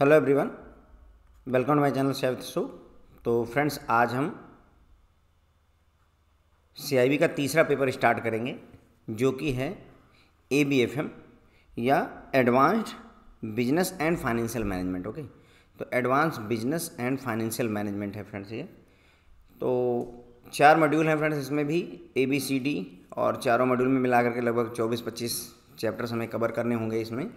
Hello everyone welcome to my channel chef show तो friends आज हम सीआईबी का तीसरा पेपर स्टार्ट करेंगे जो कि है एबीएफएम या advanced business and financial management okay तो advance business and financial management है फ्रेंड्स ये तो चार मॉड्यूल हैं फ्रेंड्स इसमें भी ए बी सी डी और चारों मॉड्यूल में मिला करके लगभग चौबीस पच्चीस चैप्टर्स हमें कवर करने होंगे इसमें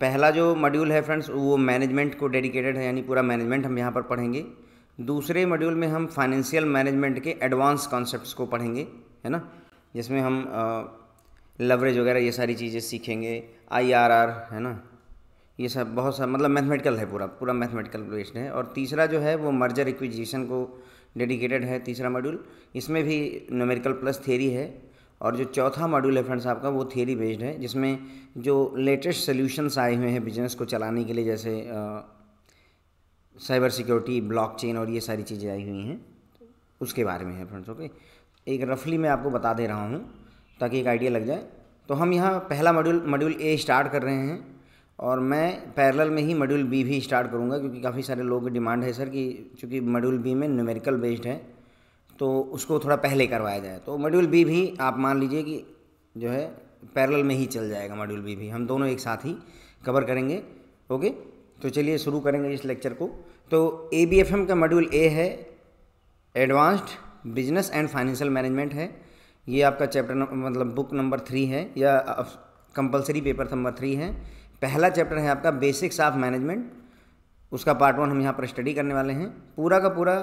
पहला जो मॉड्यूल है फ्रेंड्स वो मैनेजमेंट को डेडिकेटेड है यानी पूरा मैनेजमेंट हम यहाँ पर पढ़ेंगे दूसरे मॉड्यूल में हम फाइनेंशियल मैनेजमेंट के एडवांस कॉन्सेप्ट्स को पढ़ेंगे है ना जिसमें हम लवरेज वगैरह ये सारी चीज़ें सीखेंगे आईआरआर है ना ये सब बहुत सा मतलब मैथमेटिकल है पूरा पूरा मैथमेटिकल बेस्ड है और तीसरा जो है वो मर्जर इक्विजिशन को डेडिकेटेड है तीसरा मॉड्यूल इसमें भी न्यूमेरिकल प्लस थेरी है और जो चौथा मॉड्यूल है फ्रेंड्स आपका वो थियरी बेस्ड है जिसमें जो लेटेस्ट सोल्यूशनस आए हुए हैं बिजनेस को चलाने के लिए जैसे साइबर सिक्योरिटी ब्लॉकचेन और ये सारी चीज़ें आई हुई हैं उसके बारे में है फ्रेंड्स ओके एक रफली मैं आपको बता दे रहा हूँ ताकि एक आइडिया लग जाए तो हम यहाँ पहला मॉड्यूल मॉड्यूल ए स्टार्ट कर रहे हैं और मैं पैरेलल में ही मॉड्यूल बी भी स्टार्ट करूँगा क्योंकि काफ़ी सारे लोगों की डिमांड है सर कि चूँकि मॉड्यूल बी में न्यूमेरिकल बेस्ड है तो उसको थोड़ा पहले करवाया जाए तो मॉड्यूल बी भी आप मान लीजिए कि जो है पैरेलल में ही चल जाएगा मॉड्यूल बी भी हम दोनों एक साथ ही कवर करेंगे ओके तो चलिए शुरू करेंगे इस लेक्चर को तो ए बी एफ एम का मॉड्यूल ए है advanced business and financial management है ये आपका चैप्टर मतलब बुक नंबर थ्री है या कंपलसरी पेपर नंबर थ्री है पहला चैप्टर है आपका बेसिक्स ऑफ मैनेजमेंट उसका पार्ट वन हम यहाँ पर स्टडी करने वाले हैं पूरा का पूरा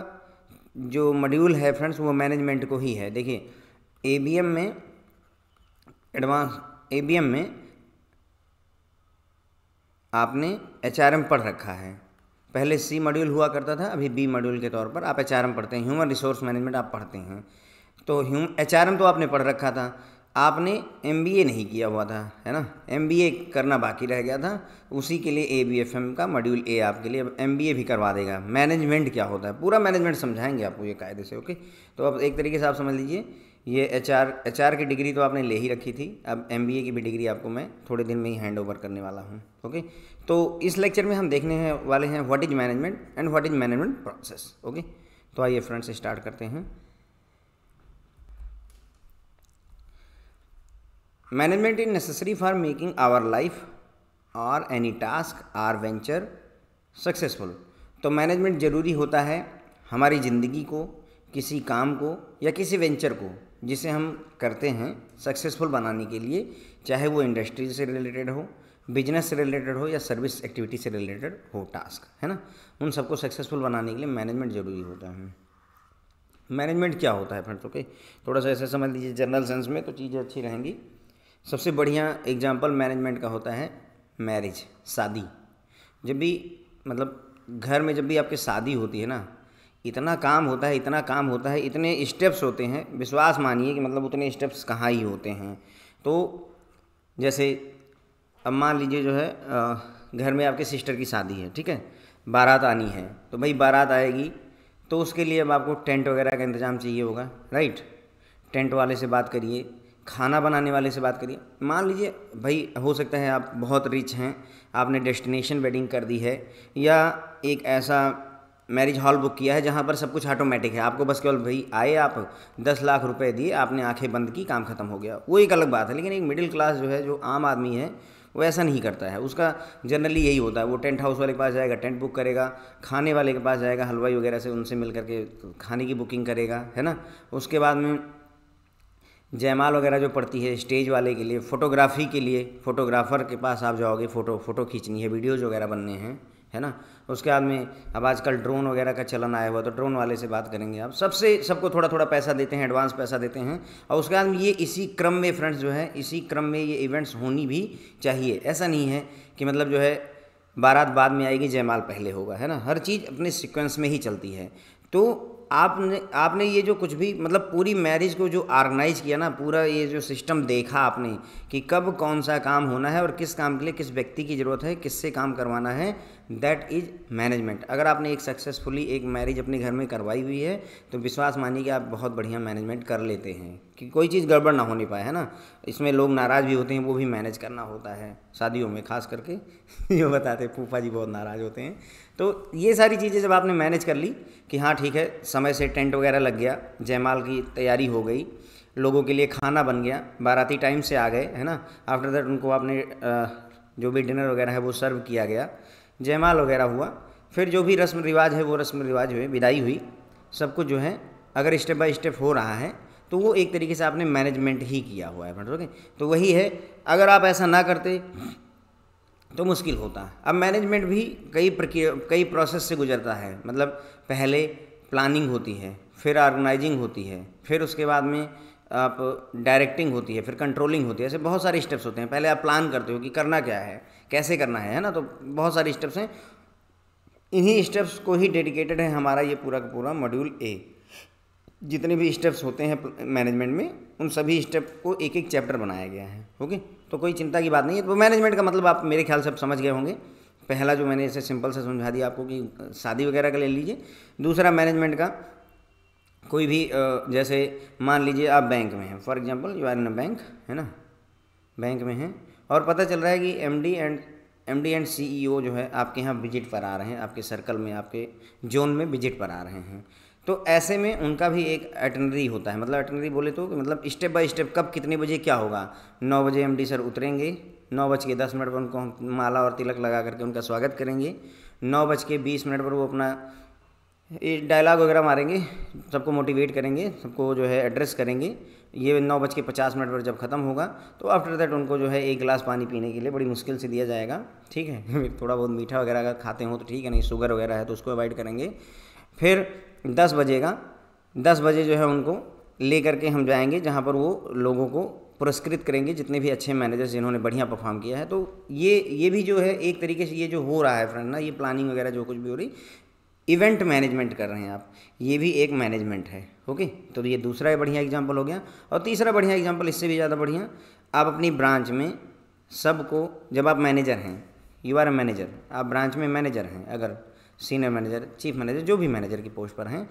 जो मॉड्यूल है फ्रेंड्स वो मैनेजमेंट को ही है देखिए ए में एडवांस ए में आपने एच पढ़ रखा है पहले सी मॉड्यूल हुआ करता था अभी बी मॉड्यूल के तौर पर आप एच पढ़ते हैं ह्यूमन रिसोर्स मैनेजमेंट आप पढ़ते हैं तो ह्यूम एच तो आपने पढ़ रखा था आपने एम नहीं किया हुआ था है ना एम करना बाकी रह गया था उसी के लिए ए एफ एम का मॉड्यूल ए आपके लिए एम भी करवा देगा मैनेजमेंट क्या होता है पूरा मैनेजमेंट समझाएंगे आपको ये कायदे से ओके तो अब एक तरीके से आप समझ लीजिए ये एच आर एच आर की डिग्री तो आपने ले ही रखी थी अब एम बी ए की भी डिग्री आपको मैं थोड़े दिन में ही हैंड ओवर करने वाला हूँ ओके तो इस लेक्चर में हम देखने वाले हैं what is management and what is management process okay तो आइए फ्रेंड्स स्टार्ट करते हैं management is necessary for making our life और any task or venture successful तो मैनेजमेंट ज़रूरी होता है हमारी ज़िंदगी को किसी काम को या किसी वेंचर को जिसे हम करते हैं सक्सेसफुल बनाने के लिए चाहे वो इंडस्ट्री से रिलेटेड हो बिजनेस से रिलेटेड हो या सर्विस एक्टिविटी से रिलेटेड हो टास्क है ना उन सबको सक्सेसफुल बनाने के लिए मैनेजमेंट ज़रूरी होता है मैनेजमेंट क्या होता है फ्रेंड्स तो? ओके थोड़ा सा ऐसे समझ लीजिए जनरल सेंस में तो चीज़ें अच्छी रहेंगी सबसे बढ़िया एग्जाम्पल मैनेजमेंट का होता है मैरिज शादी जब भी मतलब घर में जब भी आपकी शादी होती है ना इतना काम होता है इतना काम होता है इतने स्टेप्स होते हैं विश्वास मानिए कि मतलब उतने स्टेप्स कहाँ ही होते हैं तो जैसे अब मान लीजिए जो है घर में आपके सिस्टर की शादी है ठीक है बारात आनी है तो भाई बारात आएगी तो उसके लिए अब आपको टेंट वगैरह का इंतज़ाम चाहिए होगा राइट टेंट वाले से बात करिए खाना बनाने वाले से बात करिए मान लीजिए भाई हो सकता है आप बहुत रिच हैं आपने डेस्टिनेशन वेडिंग कर दी है या एक ऐसा मैरिज हॉल बुक किया है जहाँ पर सब कुछ ऑटोमेटिक है आपको बस केवल भाई आए आप दस लाख रुपए दिए आपने आंखें बंद की काम खत्म हो गया वो एक अलग बात है लेकिन एक मिडिल क्लास जो है जो आम आदमी है वो ऐसा नहीं करता है उसका जनरली यही होता है वो टेंट हाउस वाले के पास जाएगा टेंट बुक करेगा खाने वाले के पास जाएगा हलवाई वगैरह से उनसे मिल करके खाने की बुकिंग करेगा है ना उसके बाद में जयमाल वगैरह जो पड़ती है स्टेज वाले के लिए फ़ोटोग्राफी के लिए फ़ोटोग्राफ़र के पास आप जाओगे फ़ोटो फ़ोटो खींचनी है वीडियोज़ वगैरह बनने हैं है ना उसके बाद में अब आजकल ड्रोन वगैरह का चलन आया हुआ तो ड्रोन वाले से बात करेंगे आप सबसे सबको थोड़ा थोड़ा पैसा देते हैं एडवांस पैसा देते हैं और उसके बाद में ये इसी क्रम में फ्रेंड्स जो है इसी क्रम में ये इवेंट्स होनी भी चाहिए ऐसा नहीं है कि मतलब जो है बारात बाद में आएगी जयमाल पहले होगा है ना हर चीज़ अपने सिक्वेंस में ही चलती है तो आपने आपने ये जो कुछ भी मतलब पूरी मैरिज को जो ऑर्गेनाइज किया ना पूरा ये जो सिस्टम देखा आपने कि कब कौन सा काम होना है और किस काम के लिए किस व्यक्ति की ज़रूरत है किससे काम करवाना है दैट इज मैनेजमेंट अगर आपने एक सक्सेसफुली एक मैरिज अपने घर में करवाई हुई है तो विश्वास मानिए कि आप बहुत बढ़िया मैनेजमेंट कर लेते हैं कि कोई चीज़ गड़बड़ ना होने पाए है ना इसमें लोग नाराज़ भी होते हैं वो भी मैनेज करना होता है शादियों में खास करके ये बताते फूफा जी बहुत नाराज़ होते हैं तो ये सारी चीज़ें जब आपने मैनेज कर ली कि हाँ ठीक है समय से टेंट वगैरह लग गया जयमाल की तैयारी हो गई लोगों के लिए खाना बन गया बाराती टाइम से आ गए है ना आफ्टर दैट उनको आपने जो भी डिनर वगैरह है वो सर्व किया गया जयमाल वगैरह हुआ फिर जो भी रस्म रिवाज है वो रस्म रिवाज हुए विदाई हुई सब कुछ जो है अगर स्टेप बाय स्टेप हो रहा है तो वो एक तरीके से आपने मैनेजमेंट ही किया हुआ है फ्रेंड्स मतलब ओके तो वही है अगर आप ऐसा ना करते तो मुश्किल होता है अब मैनेजमेंट भी कई प्रक्रिया कई प्रोसेस से गुजरता है मतलब पहले प्लानिंग होती है फिर ऑर्गेनाइजिंग होती है फिर उसके बाद में आप डायरेक्टिंग होती है फिर कंट्रोलिंग होती है ऐसे बहुत सारे स्टेप्स होते हैं पहले आप प्लान करते हो कि करना क्या है कैसे करना है है ना तो बहुत सारे स्टेप्स हैं इन्हीं स्टेप्स को ही डेडिकेटेड है हमारा ये पूरा का पूरा मॉड्यूल ए जितने भी स्टेप्स होते हैं मैनेजमेंट में उन सभी स्टेप को एक एक चैप्टर बनाया गया है ओके तो कोई चिंता की बात नहीं है तो मैनेजमेंट का मतलब आप मेरे ख्याल से आप समझ गए होंगे पहला जो मैंने इसे सिंपल से समझा दिया आपको कि शादी वगैरह का ले लीजिए दूसरा मैनेजमेंट का कोई भी जैसे मान लीजिए आप बैंक में हैं for example you are in bank है ना बैंक में हैं और पता चल रहा है कि M D and M D and C E जो है आपके यहाँ विजिट पर आ रहे हैं आपके सर्कल में आपके जोन में विजिट पर आ रहे हैं तो ऐसे में उनका भी एक अटनरी होता है मतलब अटनरी बोले तो मतलब स्टेप बाय स्टेप कब कितने बजे क्या होगा नौ बजे एमडी सर उतरेंगे नौ बज के दस मिनट पर उनको हम माला और तिलक लगा करके उनका स्वागत करेंगे नौ बज के बीस मिनट पर वो अपना डायलॉग वगैरह मारेंगे सबको मोटिवेट करेंगे सबको जो है एड्रेस करेंगे ये नौ बज के पचास मिनट पर जब ख़त्म होगा तो आफ्टर दैट उनको जो है एक गिलास पानी पीने के लिए बड़ी मुश्किल से दिया जाएगा ठीक है थोड़ा बहुत मीठा वगैरह अगर खाते हो तो ठीक है नहीं शुगर वगैरह है तो उसको अवॉइड करेंगे फिर दस बजेगा दस बजे जो है उनको ले करके हम जाएंगे जहाँ पर वो लोगों को पुरस्कृत करेंगे जितने भी अच्छे मैनेजर्स जिन्होंने बढ़िया परफॉर्म किया है तो ये ये भी जो है एक तरीके से ये जो हो रहा है फ्रेंड ना ये प्लानिंग वगैरह जो कुछ भी हो रही इवेंट मैनेजमेंट कर रहे हैं आप ये भी एक मैनेजमेंट है ओके तो ये दूसरा बढ़िया एग्जाम्पल हो गया और तीसरा बढ़िया एग्जाम्पल इससे भी ज़्यादा बढ़िया आप अपनी ब्रांच में सबको जब आप मैनेजर हैं यू आर ए मैनेजर आप ब्रांच में मैनेजर हैं अगर सीनियर मैनेजर चीफ मैनेजर जो भी मैनेजर की पोस्ट पर हैं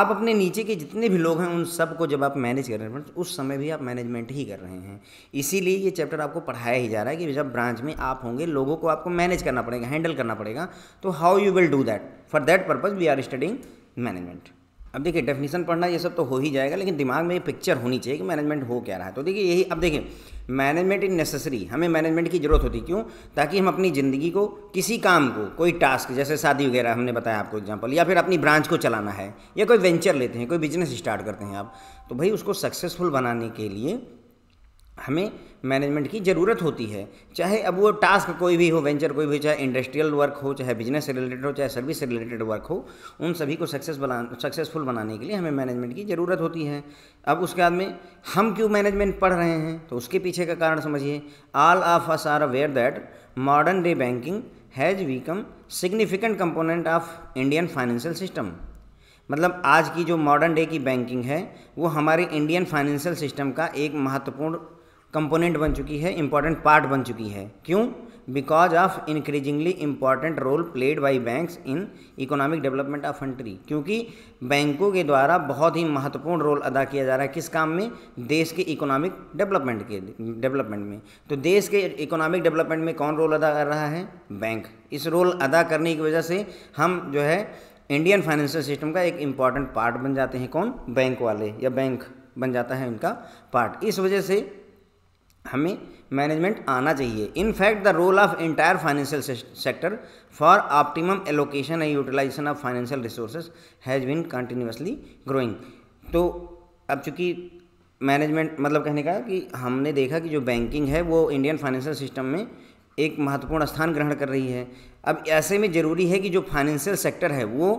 आप अपने नीचे के जितने भी लोग हैं उन सबको जब आप मैनेज कर रहे हैं मतलब उस समय भी आप मैनेजमेंट ही कर रहे हैं इसीलिए ये चैप्टर आपको पढ़ाया ही जा रहा है कि जब ब्रांच में आप होंगे लोगों को आपको मैनेज करना पड़ेगा हैंडल करना पड़ेगा तो how you will do that for that purpose we are studying management अब देखिए डेफिनेशन पढ़ना ये सब तो हो ही जाएगा लेकिन दिमाग में ये पिक्चर होनी चाहिए कि मैनेजमेंट हो क्या रहा है तो देखिए यही अब देखिए मैनेजमेंट इज नेसेसरी हमें मैनेजमेंट की ज़रूरत होती क्यों ताकि हम अपनी ज़िंदगी को किसी काम को कोई टास्क जैसे शादी वगैरह हमने बताया आपको एग्जाम्पल या फिर अपनी ब्रांच को चलाना है या कोई वेंचर लेते हैं कोई बिजनेस स्टार्ट करते हैं आप तो भाई उसको सक्सेसफुल बनाने के लिए हमें मैनेजमेंट की ज़रूरत होती है चाहे अब वो टास्क कोई भी हो वेंचर कोई भी चाहे इंडस्ट्रियल वर्क हो चाहे बिजनेस से रिलेटेड हो चाहे सर्विस से रिलेटेड वर्क हो उन सभी को सक्सेस बना सक्सेसफुल बनाने के लिए हमें मैनेजमेंट की ज़रूरत होती है अब उसके बाद में हम क्यों मैनेजमेंट पढ़ रहे हैं तो उसके पीछे का कारण समझिए all of us are aware that modern day banking has become significant component of Indian financial system मतलब आज की जो मॉडर्न डे की बैंकिंग है वो हमारे इंडियन फाइनेंशियल सिस्टम का एक महत्वपूर्ण कंपोनेंट बन चुकी है इंपॉर्टेंट पार्ट बन चुकी है क्यों because of increasingly important role played by banks in economic development of country क्योंकि बैंकों के द्वारा बहुत ही महत्वपूर्ण रोल अदा किया जा रहा है किस काम में देश के इकोनॉमिक डेवलपमेंट के डेवलपमेंट में तो देश के इकोनॉमिक डेवलपमेंट में कौन रोल अदा कर रहा है बैंक इस रोल अदा करने की वजह से हम जो है इंडियन फाइनेंशियल सिस्टम का एक इम्पॉर्टेंट पार्ट बन जाते हैं कौन बैंक वाले या बैंक बन जाता है उनका पार्ट इस वजह से हमें मैनेजमेंट आना चाहिए in fact the role of entire financial sector for optimum allocation and utilisation of financial resources has been continuously growing तो अब चूंकि मैनेजमेंट मतलब कहने का कि हमने देखा कि जो बैंकिंग है वो इंडियन फाइनेंशियल सिस्टम में एक महत्वपूर्ण स्थान ग्रहण कर रही है अब ऐसे में ज़रूरी है कि जो फाइनेंशियल सेक्टर है वो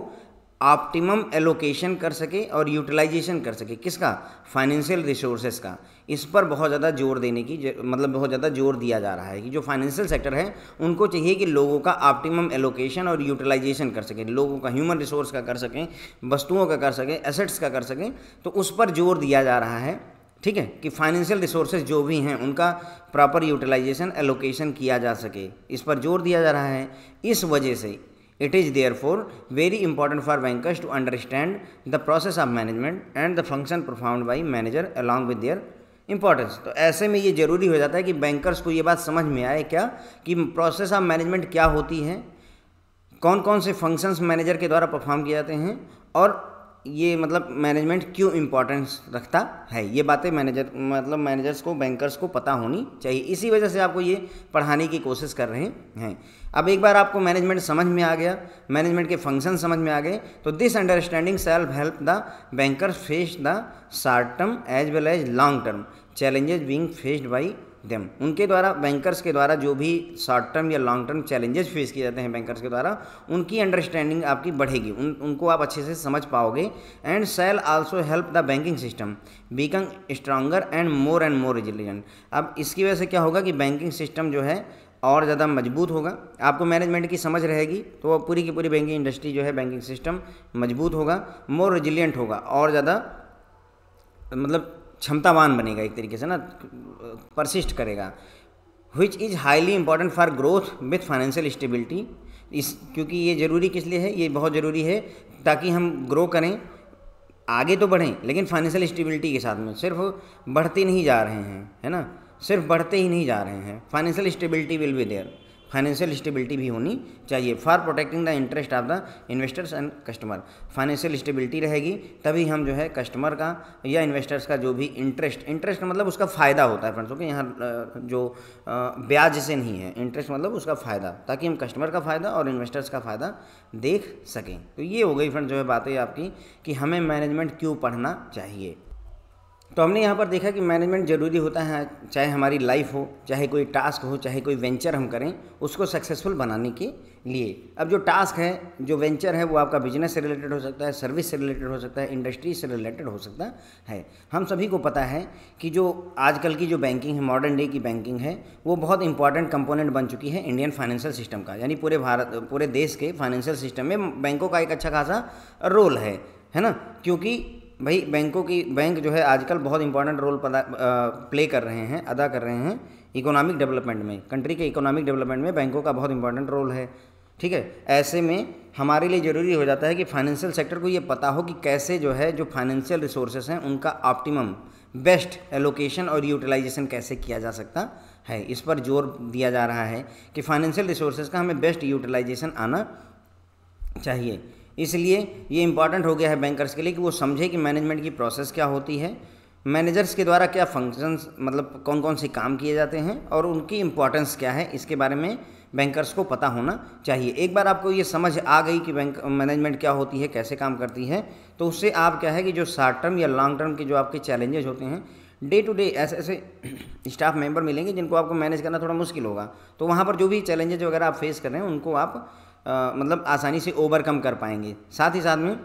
ऑप्टिमम एलोकेशन कर सके और यूटिलाइजेशन कर सके किसका फाइनेंशियल रिसोर्सेज का इस पर बहुत ज़्यादा जोर देने की मतलब बहुत ज़्यादा जोर दिया जा रहा है कि जो फाइनेंशियल सेक्टर है उनको चाहिए कि लोगों का ऑप्टिमम एलोकेशन और यूटिलाइजेशन कर सकें लोगों का ह्यूमन रिसोर्स का कर सकें वस्तुओं का कर सकें एसेट्स का कर सकें तो उस पर जोर दिया जा रहा है ठीक है कि फाइनेंशियल रिसोर्सेज जो भी हैं उनका प्रॉपर यूटिलाइजेशन एलोकेशन किया जा सके इस पर जोर दिया जा रहा है इस वजह से It is therefore very important for bankers to understand the process of management and the function performed by manager along with their importance तो ऐसे में ये जरूरी हो जाता है कि बैंकर्स को ये बात समझ में आए क्या कि प्रोसेस ऑफ मैनेजमेंट क्या होती है कौन कौन से फंक्शंस मैनेजर के द्वारा परफॉर्म किए जाते हैं और ये मतलब मैनेजमेंट क्यों इम्पोर्टेंस रखता है ये बातें मैनेजर मतलब मैनेजर्स को बैंकर्स को पता होनी चाहिए इसी वजह से आपको ये पढ़ाने की कोशिश कर रहे हैं अब एक बार आपको मैनेजमेंट समझ में आ गया मैनेजमेंट के फंक्शन समझ में आ गए तो this understanding shall help the banker face the short term as well as long term challenges being faced by them उनके द्वारा बैंकर्स के द्वारा जो भी शॉर्ट टर्म या लॉन्ग टर्म चैलेंजेस फेस किए जाते हैं बैंकर्स के द्वारा उनकी अंडरस्टैंडिंग आपकी बढ़ेगी उन उनको आप अच्छे से समझ पाओगे and shall also help the banking system become stronger and more and more resilient अब इसकी वजह से क्या होगा कि बैंकिंग सिस्टम जो है और ज़्यादा मजबूत होगा आपको मैनेजमेंट की समझ रहेगी तो पूरी की पूरी बैंकिंग इंडस्ट्री जो है बैंकिंग सिस्टम मजबूत होगा मोर रिजिलियंट होगा और ज़्यादा मतलब क्षमतावान बनेगा एक तरीके से ना परसिस्ट करेगा which is highly important for growth with financial stability इस क्योंकि ये ज़रूरी किस लिए है ये बहुत ज़रूरी है ताकि हम ग्रो करें आगे तो बढ़ें लेकिन फाइनेंशियल स्टेबिलिटी के साथ में सिर्फ बढ़ते नहीं जा रहे हैं है ना सिर्फ बढ़ते ही नहीं जा रहे हैं financial stability will be there financial stability भी होनी चाहिए for protecting the interest of the investors and customer financial stability रहेगी तभी हम जो है कस्टमर का या इन्वेस्टर्स का जो भी इंटरेस्ट इंटरेस्ट का मतलब उसका फ़ायदा होता है फ्रेंड्स ओके यहाँ जो ब्याज से नहीं है इंटरेस्ट मतलब उसका फ़ायदा ताकि हम कस्टमर का फ़ायदा और इन्वेस्टर्स का फ़ायदा देख सकें तो ये हो गई फ्रेंड जो है बातें आपकी कि हमें मैनेजमेंट क्यों पढ़ना चाहिए तो हमने यहाँ पर देखा कि मैनेजमेंट ज़रूरी होता है चाहे हमारी लाइफ हो चाहे कोई टास्क हो चाहे कोई वेंचर हम करें उसको सक्सेसफुल बनाने के लिए अब जो टास्क है जो वेंचर है वो आपका बिजनेस से रिलेटेड हो सकता है सर्विस से रिलेटेड हो सकता है इंडस्ट्री से रिलेटेड हो सकता है हम सभी को पता है कि जो आजकल की जो बैंकिंग है मॉडर्न डे की बैंकिंग है वो बहुत इंपॉर्टेंट कंपोनेंट बन चुकी है इंडियन फाइनेंशियल सिस्टम का यानी पूरे भारत पूरे देश के फाइनेंशियल सिस्टम में बैंकों का एक अच्छा खासा रोल है है ना क्योंकि भाई बैंकों की बैंक जो है आजकल बहुत इंपॉर्टेंट रोल पदा प्ले कर रहे हैं अदा कर रहे हैं इकोनॉमिक डेवलपमेंट में कंट्री के इकोनॉमिक डेवलपमेंट में बैंकों का बहुत इंपॉर्टेंट रोल है ठीक है ऐसे में हमारे लिए ज़रूरी हो जाता है कि फाइनेंशियल सेक्टर को ये पता हो कि कैसे जो है जो फाइनेंशियल रिसोर्सेज हैं उनका ऑप्टिमम बेस्ट एलोकेशन और यूटिलाइजेशन कैसे किया जा सकता है इस पर जोर दिया जा रहा है कि फाइनेंशियल रिसोर्सेज का हमें बेस्ट यूटिलाइजेशन आना चाहिए इसलिए ये इंपॉर्टेंट हो गया है बैंकर्स के लिए कि वो समझे कि मैनेजमेंट की प्रोसेस क्या होती है मैनेजर्स के द्वारा क्या फंक्शंस मतलब कौन कौन से काम किए जाते हैं और उनकी इम्पोर्टेंस क्या है इसके बारे में बैंकर्स को पता होना चाहिए एक बार आपको ये समझ आ गई कि बैंक मैनेजमेंट क्या होती है कैसे काम करती है तो उससे आप क्या है कि जो शॉर्ट टर्म या लॉन्ग टर्म के जो आपके चैलेंजेज होते हैं डे टू डे ऐसे ऐसे स्टाफ मेंबर मिलेंगे जिनको आपको मैनेज करना थोड़ा मुश्किल होगा तो वहाँ पर जो भी चैलेंजेज वगैरह आप फेस कर रहे हैं उनको आप आ, मतलब आसानी से ओवरकम कर पाएंगे साथ ही साथ में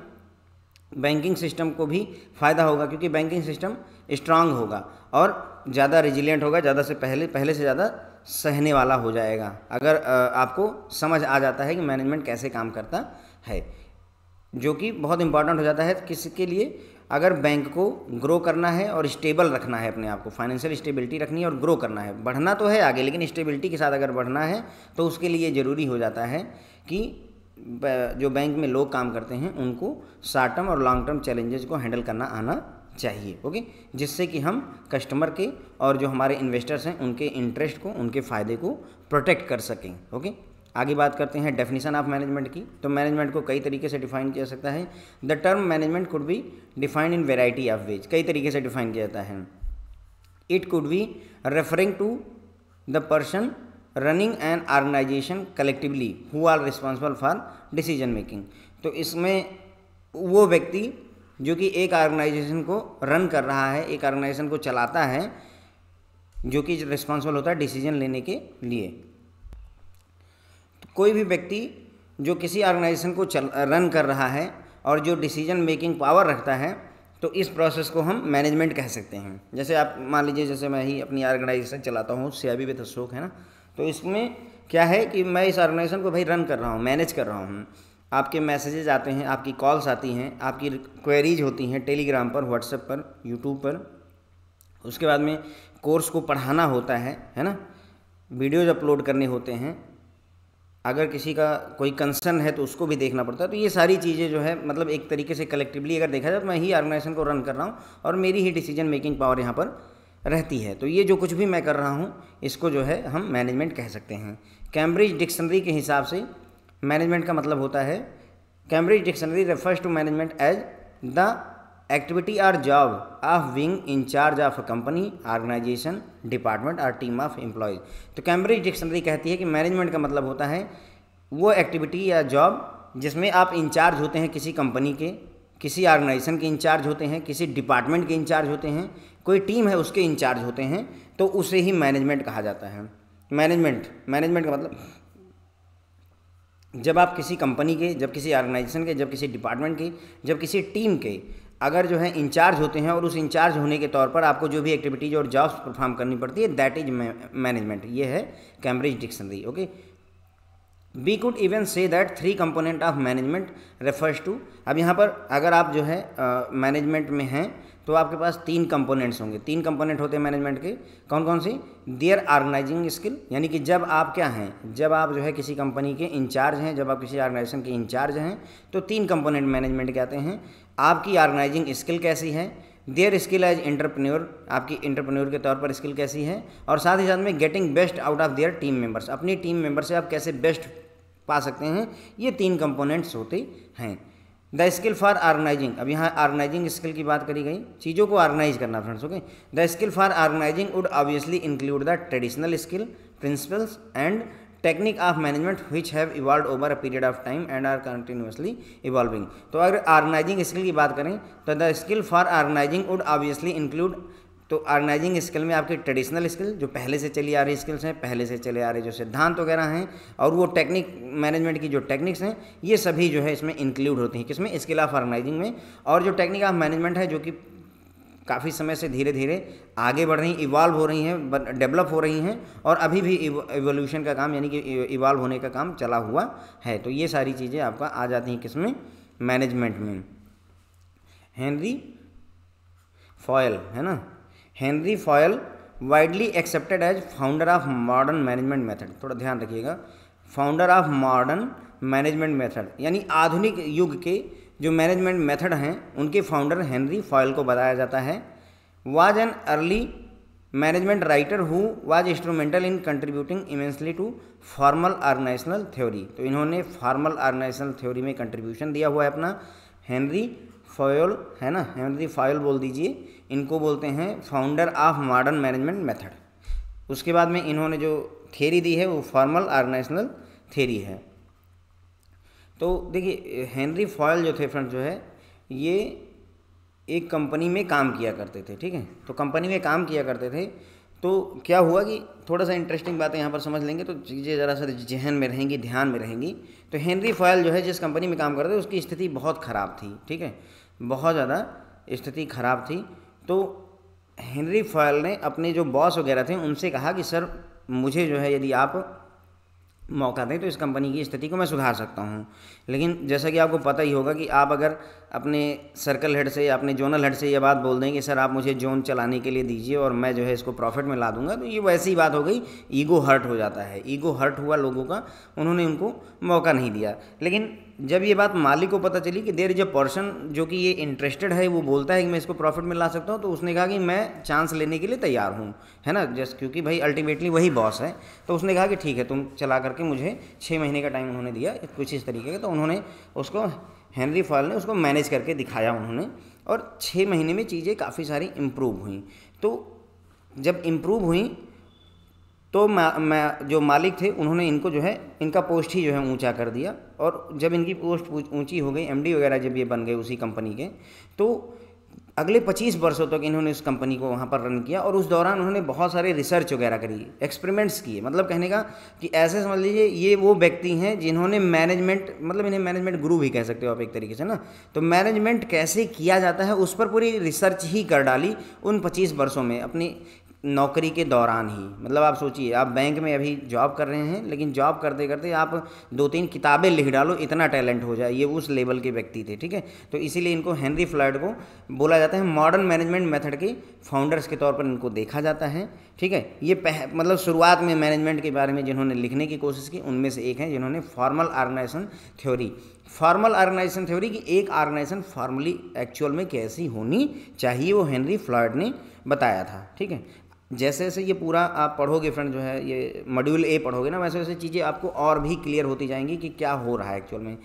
बैंकिंग सिस्टम को भी फ़ायदा होगा क्योंकि बैंकिंग सिस्टम स्ट्रांग होगा और ज़्यादा रिजिलियंट होगा ज़्यादा से पहले पहले से ज़्यादा सहने वाला हो जाएगा अगर आपको समझ आ जाता है कि मैनेजमेंट कैसे काम करता है जो कि बहुत इंपॉर्टेंट हो जाता है किसके लिए अगर बैंक को ग्रो करना है और स्टेबल रखना है अपने आप को फाइनेंशियल स्टेबिलिटी रखनी है और ग्रो करना है बढ़ना तो है आगे लेकिन स्टेबिलिटी के साथ अगर बढ़ना है तो उसके लिए ज़रूरी हो जाता है कि जो बैंक में लोग काम करते हैं उनको शॉर्ट टर्म और लॉन्ग टर्म चैलेंजेस को हैंडल करना आना चाहिए ओके जिससे कि हम कस्टमर के और जो हमारे इन्वेस्टर्स हैं उनके इंटरेस्ट को उनके फ़ायदे को प्रोटेक्ट कर सकें ओके आगे बात करते हैं डेफिनेशन ऑफ मैनेजमेंट की तो मैनेजमेंट को कई तरीके से डिफाइन किया सकता है the term management could be defined in variety of ways कई तरीके से डिफाइन किया जाता है it could be referring to the person running an organisation collectively who are responsible for decision making तो इसमें वो व्यक्ति जो कि एक ऑर्गेनाइजेशन को रन कर रहा है एक ऑर्गेनाइजेशन को चलाता है जो कि रिस्पॉन्सिबल होता है डिसीजन लेने के लिए कोई भी व्यक्ति जो किसी ऑर्गेनाइजेशन को चल रन कर रहा है और जो डिसीजन मेकिंग पावर रखता है तो इस प्रोसेस को हम मैनेजमेंट कह सकते हैं जैसे आप मान लीजिए जैसे मैं ही अपनी ऑर्गेनाइजेशन चलाता हूँ सियाबी विद अशोक है ना तो इसमें क्या है कि मैं इस ऑर्गेनाइजेशन को भाई रन कर रहा हूँ मैनेज कर रहा हूँ आपके मैसेजेज आते हैं आपकी कॉल्स आती हैं आपकी क्वेरीज होती हैं टेलीग्राम पर व्हाट्सएप पर यूट्यूब पर उसके बाद में कोर्स को पढ़ाना होता है है ना वीडियोज अपलोड करने होते हैं अगर किसी का कोई कंसर्न है तो उसको भी देखना पड़ता है तो ये सारी चीज़ें जो है मतलब एक तरीके से कलेक्टिवली अगर देखा जाए तो मैं ही ऑर्गेनाइजेशन को रन कर रहा हूँ और मेरी ही डिसीजन मेकिंग पावर यहाँ पर रहती है तो ये जो कुछ भी मैं कर रहा हूँ इसको जो है हम मैनेजमेंट कह सकते हैं कैम्ब्रिज डिक्शनरी के हिसाब से मैनेजमेंट का मतलब होता है Cambridge dictionary refers to management as the activity or job of being in charge of a company organization department और टीम ऑफ एम्प्लॉयज़ तो कैम्ब्रिज डिक्शनरी कहती है कि मैनेजमेंट का मतलब होता है वो एक्टिविटी या जॉब जिसमें आप इंचार्ज होते हैं किसी कंपनी के किसी ऑर्गेनाइजेशन के इंचार्ज होते हैं किसी डिपार्टमेंट के इंचार्ज होते हैं कोई टीम है उसके इंचार्ज होते हैं तो उसे ही मैनेजमेंट कहा जाता है मैनेजमेंट मैनेजमेंट का मतलब जब आप किसी कंपनी के जब किसी ऑर्गेनाइजेशन के जब किसी डिपार्टमेंट के जब किसी टीम के अगर जो है इंचार्ज होते हैं और उस इंचार्ज होने के तौर पर आपको जो भी एक्टिविटीज और जॉब्स परफॉर्म करनी पड़ती है दैट इज मैनेजमेंट ये है Cambridge dictionary okay we could even say that three component of management refers to अब यहाँ पर अगर आप जो है मैनेजमेंट uh, में हैं तो आपके पास तीन कंपोनेंट्स होंगे तीन कंपोनेंट होते हैं मैनेजमेंट के कौन कौन से देयर ऑर्गेनाइजिंग स्किल यानी कि जब आप क्या हैं जब आप जो है किसी कंपनी के इंचार्ज हैं जब आप किसी ऑर्गेनाइजेशन के इंचार्ज हैं तो तीन कंपोनेंट मैनेजमेंट के आते हैं आपकी ऑर्गेनाइजिंग स्किल कैसी है देयर स्किल एज इंटरप्रन्योर आपकी इंटरप्रन्योर के तौर पर स्किल कैसी है और साथ ही साथ में getting best out of their team members अपनी टीम मेंबर से आप कैसे बेस्ट पा सकते हैं ये तीन कंपोनेंट्स होते हैं द स्किल फॉर ऑर्गेनाइजिंग अब यहाँ ऑर्गेनाइजिंग स्किल की बात करी गई चीज़ों को ऑर्गेनाइज करना friends okay the skill for organising would obviously include the traditional skill principles and technique of management which have evolve over a period of time and are continuously evolving तो अगर organising skill की बात करें तो the skill for organising would obviously include तो organising skill में आपकी traditional skill जो पहले से चली आ रही स्किल्स हैं पहले से चले आ रहे जो सिद्धांत वगैरह हैं और वो टेक्निक मैनेजमेंट की जो टेक्निक्स हैं ये सभी जो है इसमें इंक्लूड होती हैं किसमें स्किल ऑफ ऑर्गेनाइजिंग में और जो टेक्निक ऑफ मैनेजमेंट है जो कि काफ़ी समय से धीरे धीरे आगे बढ़ रही इवाल्व हो रही हैं डेवलप हो रही हैं और अभी भी इवोल्यूशन का काम यानी कि इवाल्व e, होने का काम चला हुआ है तो ये सारी चीज़ें आपका आ जाती हैं किसमें मैनेजमेंट में हेनरी फॉयल है ना Henri Fayol widely accepted as founder of modern management method थोड़ा ध्यान रखिएगा founder of modern management method यानी आधुनिक युग के जो मैनेजमेंट मेथड हैं उनके फाउंडर हेनरी फॉयल को बताया जाता है was an early management writer who was instrumental in contributing immensely to formal organisational theory तो इन्होंने फॉर्मल ऑर्गेनाइजनल थ्योरी में कंट्रीब्यूशन दिया हुआ है अपना हेनरी फॉयल है ना हेनरी फॉयल बोल दीजिए इनको बोलते हैं founder of modern management method उसके बाद में इन्होंने जो थेरी दी है वो फॉर्मल ऑर्गेनाइजनल थेरी है तो देखिए हेनरी फॉयल जो थे फ्रेंड जो है ये एक कंपनी में काम किया करते थे ठीक है तो कंपनी में काम किया करते थे तो क्या हुआ कि थोड़ा सा इंटरेस्टिंग बातें यहाँ पर समझ लेंगे तो चीज़ें ज़रा सा जहन में रहेंगी ध्यान में रहेंगी तो हेनरी फॉयल जो है जिस कंपनी में काम करते थे उसकी स्थिति बहुत ख़राब थी ठीक है बहुत ज़्यादा स्थिति ख़राब थी तो हेनरी फॉयल ने अपने जो बॉस वगैरह थे उनसे कहा कि सर मुझे जो है यदि आप मौका दें तो इस कंपनी की स्थिति को मैं सुधार सकता हूँ लेकिन जैसा कि आपको पता ही होगा कि आप अगर अपने सर्कल हेड से या अपने जोनल हेड से ये बात बोल दें कि सर आप मुझे जोन चलाने के लिए दीजिए और मैं जो है इसको प्रॉफिट में ला दूंगा तो ये वैसी बात हो गई ईगो हर्ट हो जाता है ईगो हर्ट हुआ लोगों का उन्होंने उनको मौका नहीं दिया लेकिन जब ये बात मालिक को पता चली कि देर इज अ पर्सन जो कि ये इंटरेस्टेड है वो बोलता है कि मैं इसको प्रॉफिट में ला सकता हूँ तो उसने कहा कि मैं चांस लेने के लिए तैयार हूँ है ना जस्ट क्योंकि भाई अल्टीमेटली वही बॉस है तो उसने कहा कि ठीक है तुम चला करके मुझे छः महीने का टाइम उन्होंने दिया कुछ इस तरीके का तो उन्होंने उसको हेनरी फॉल ने उसको मैनेज करके दिखाया उन्होंने और छः महीने में चीज़ें काफ़ी सारी इम्प्रूव हुई तो जब इम्प्रूव हुई तो मैं मैं जो मालिक थे उन्होंने इनको जो है इनका पोस्ट ही जो है ऊंचा कर दिया और जब इनकी पोस्ट ऊंची हो गई एमडी वगैरह जब ये बन गए उसी कंपनी के तो अगले 25 वर्षों तक इन्होंने उस कंपनी को वहाँ पर रन किया और उस दौरान उन्होंने बहुत सारे रिसर्च वगैरह करी एक्सपेरिमेंट्स किए मतलब कहने का कि ऐसे समझ लीजिए ये वो व्यक्ति हैं जिन्होंने मैनेजमेंट मतलब इन्हें मैनेजमेंट गुरु भी कह सकते हो आप एक तरीके से ना तो मैनेजमेंट कैसे किया जाता है उस पर पूरी रिसर्च ही कर डाली उन पच्चीस वर्षों में अपनी नौकरी के दौरान ही मतलब आप सोचिए आप बैंक में अभी जॉब कर रहे हैं लेकिन जॉब करते करते आप दो तीन किताबें लिख डालो इतना टैलेंट हो जाए ये उस लेवल के व्यक्ति थे ठीक है तो इसीलिए इनको हेनरी फ्लॉयड को बोला जाता है मॉडर्न मैनेजमेंट मेथड के फाउंडर्स के तौर पर इनको देखा जाता है ठीक है ये पह, मतलब शुरुआत में मैनेजमेंट के बारे में जिन्होंने लिखने की कोशिश की उनमें से एक है जिन्होंने formal organisation theory formal organisation theory की एक ऑर्गेनाइजेशन फॉर्मली एक्चुअल में कैसी होनी चाहिए वो हेनरी फ्लॉयड ने बताया था ठीक है जैसे जैसे ये पूरा आप पढ़ोगे फ्रेंड जो है ये मॉड्यूल ए पढ़ोगे ना वैसे वैसे चीज़ें आपको और भी क्लियर होती जाएंगी कि क्या हो रहा है एक्चुअल में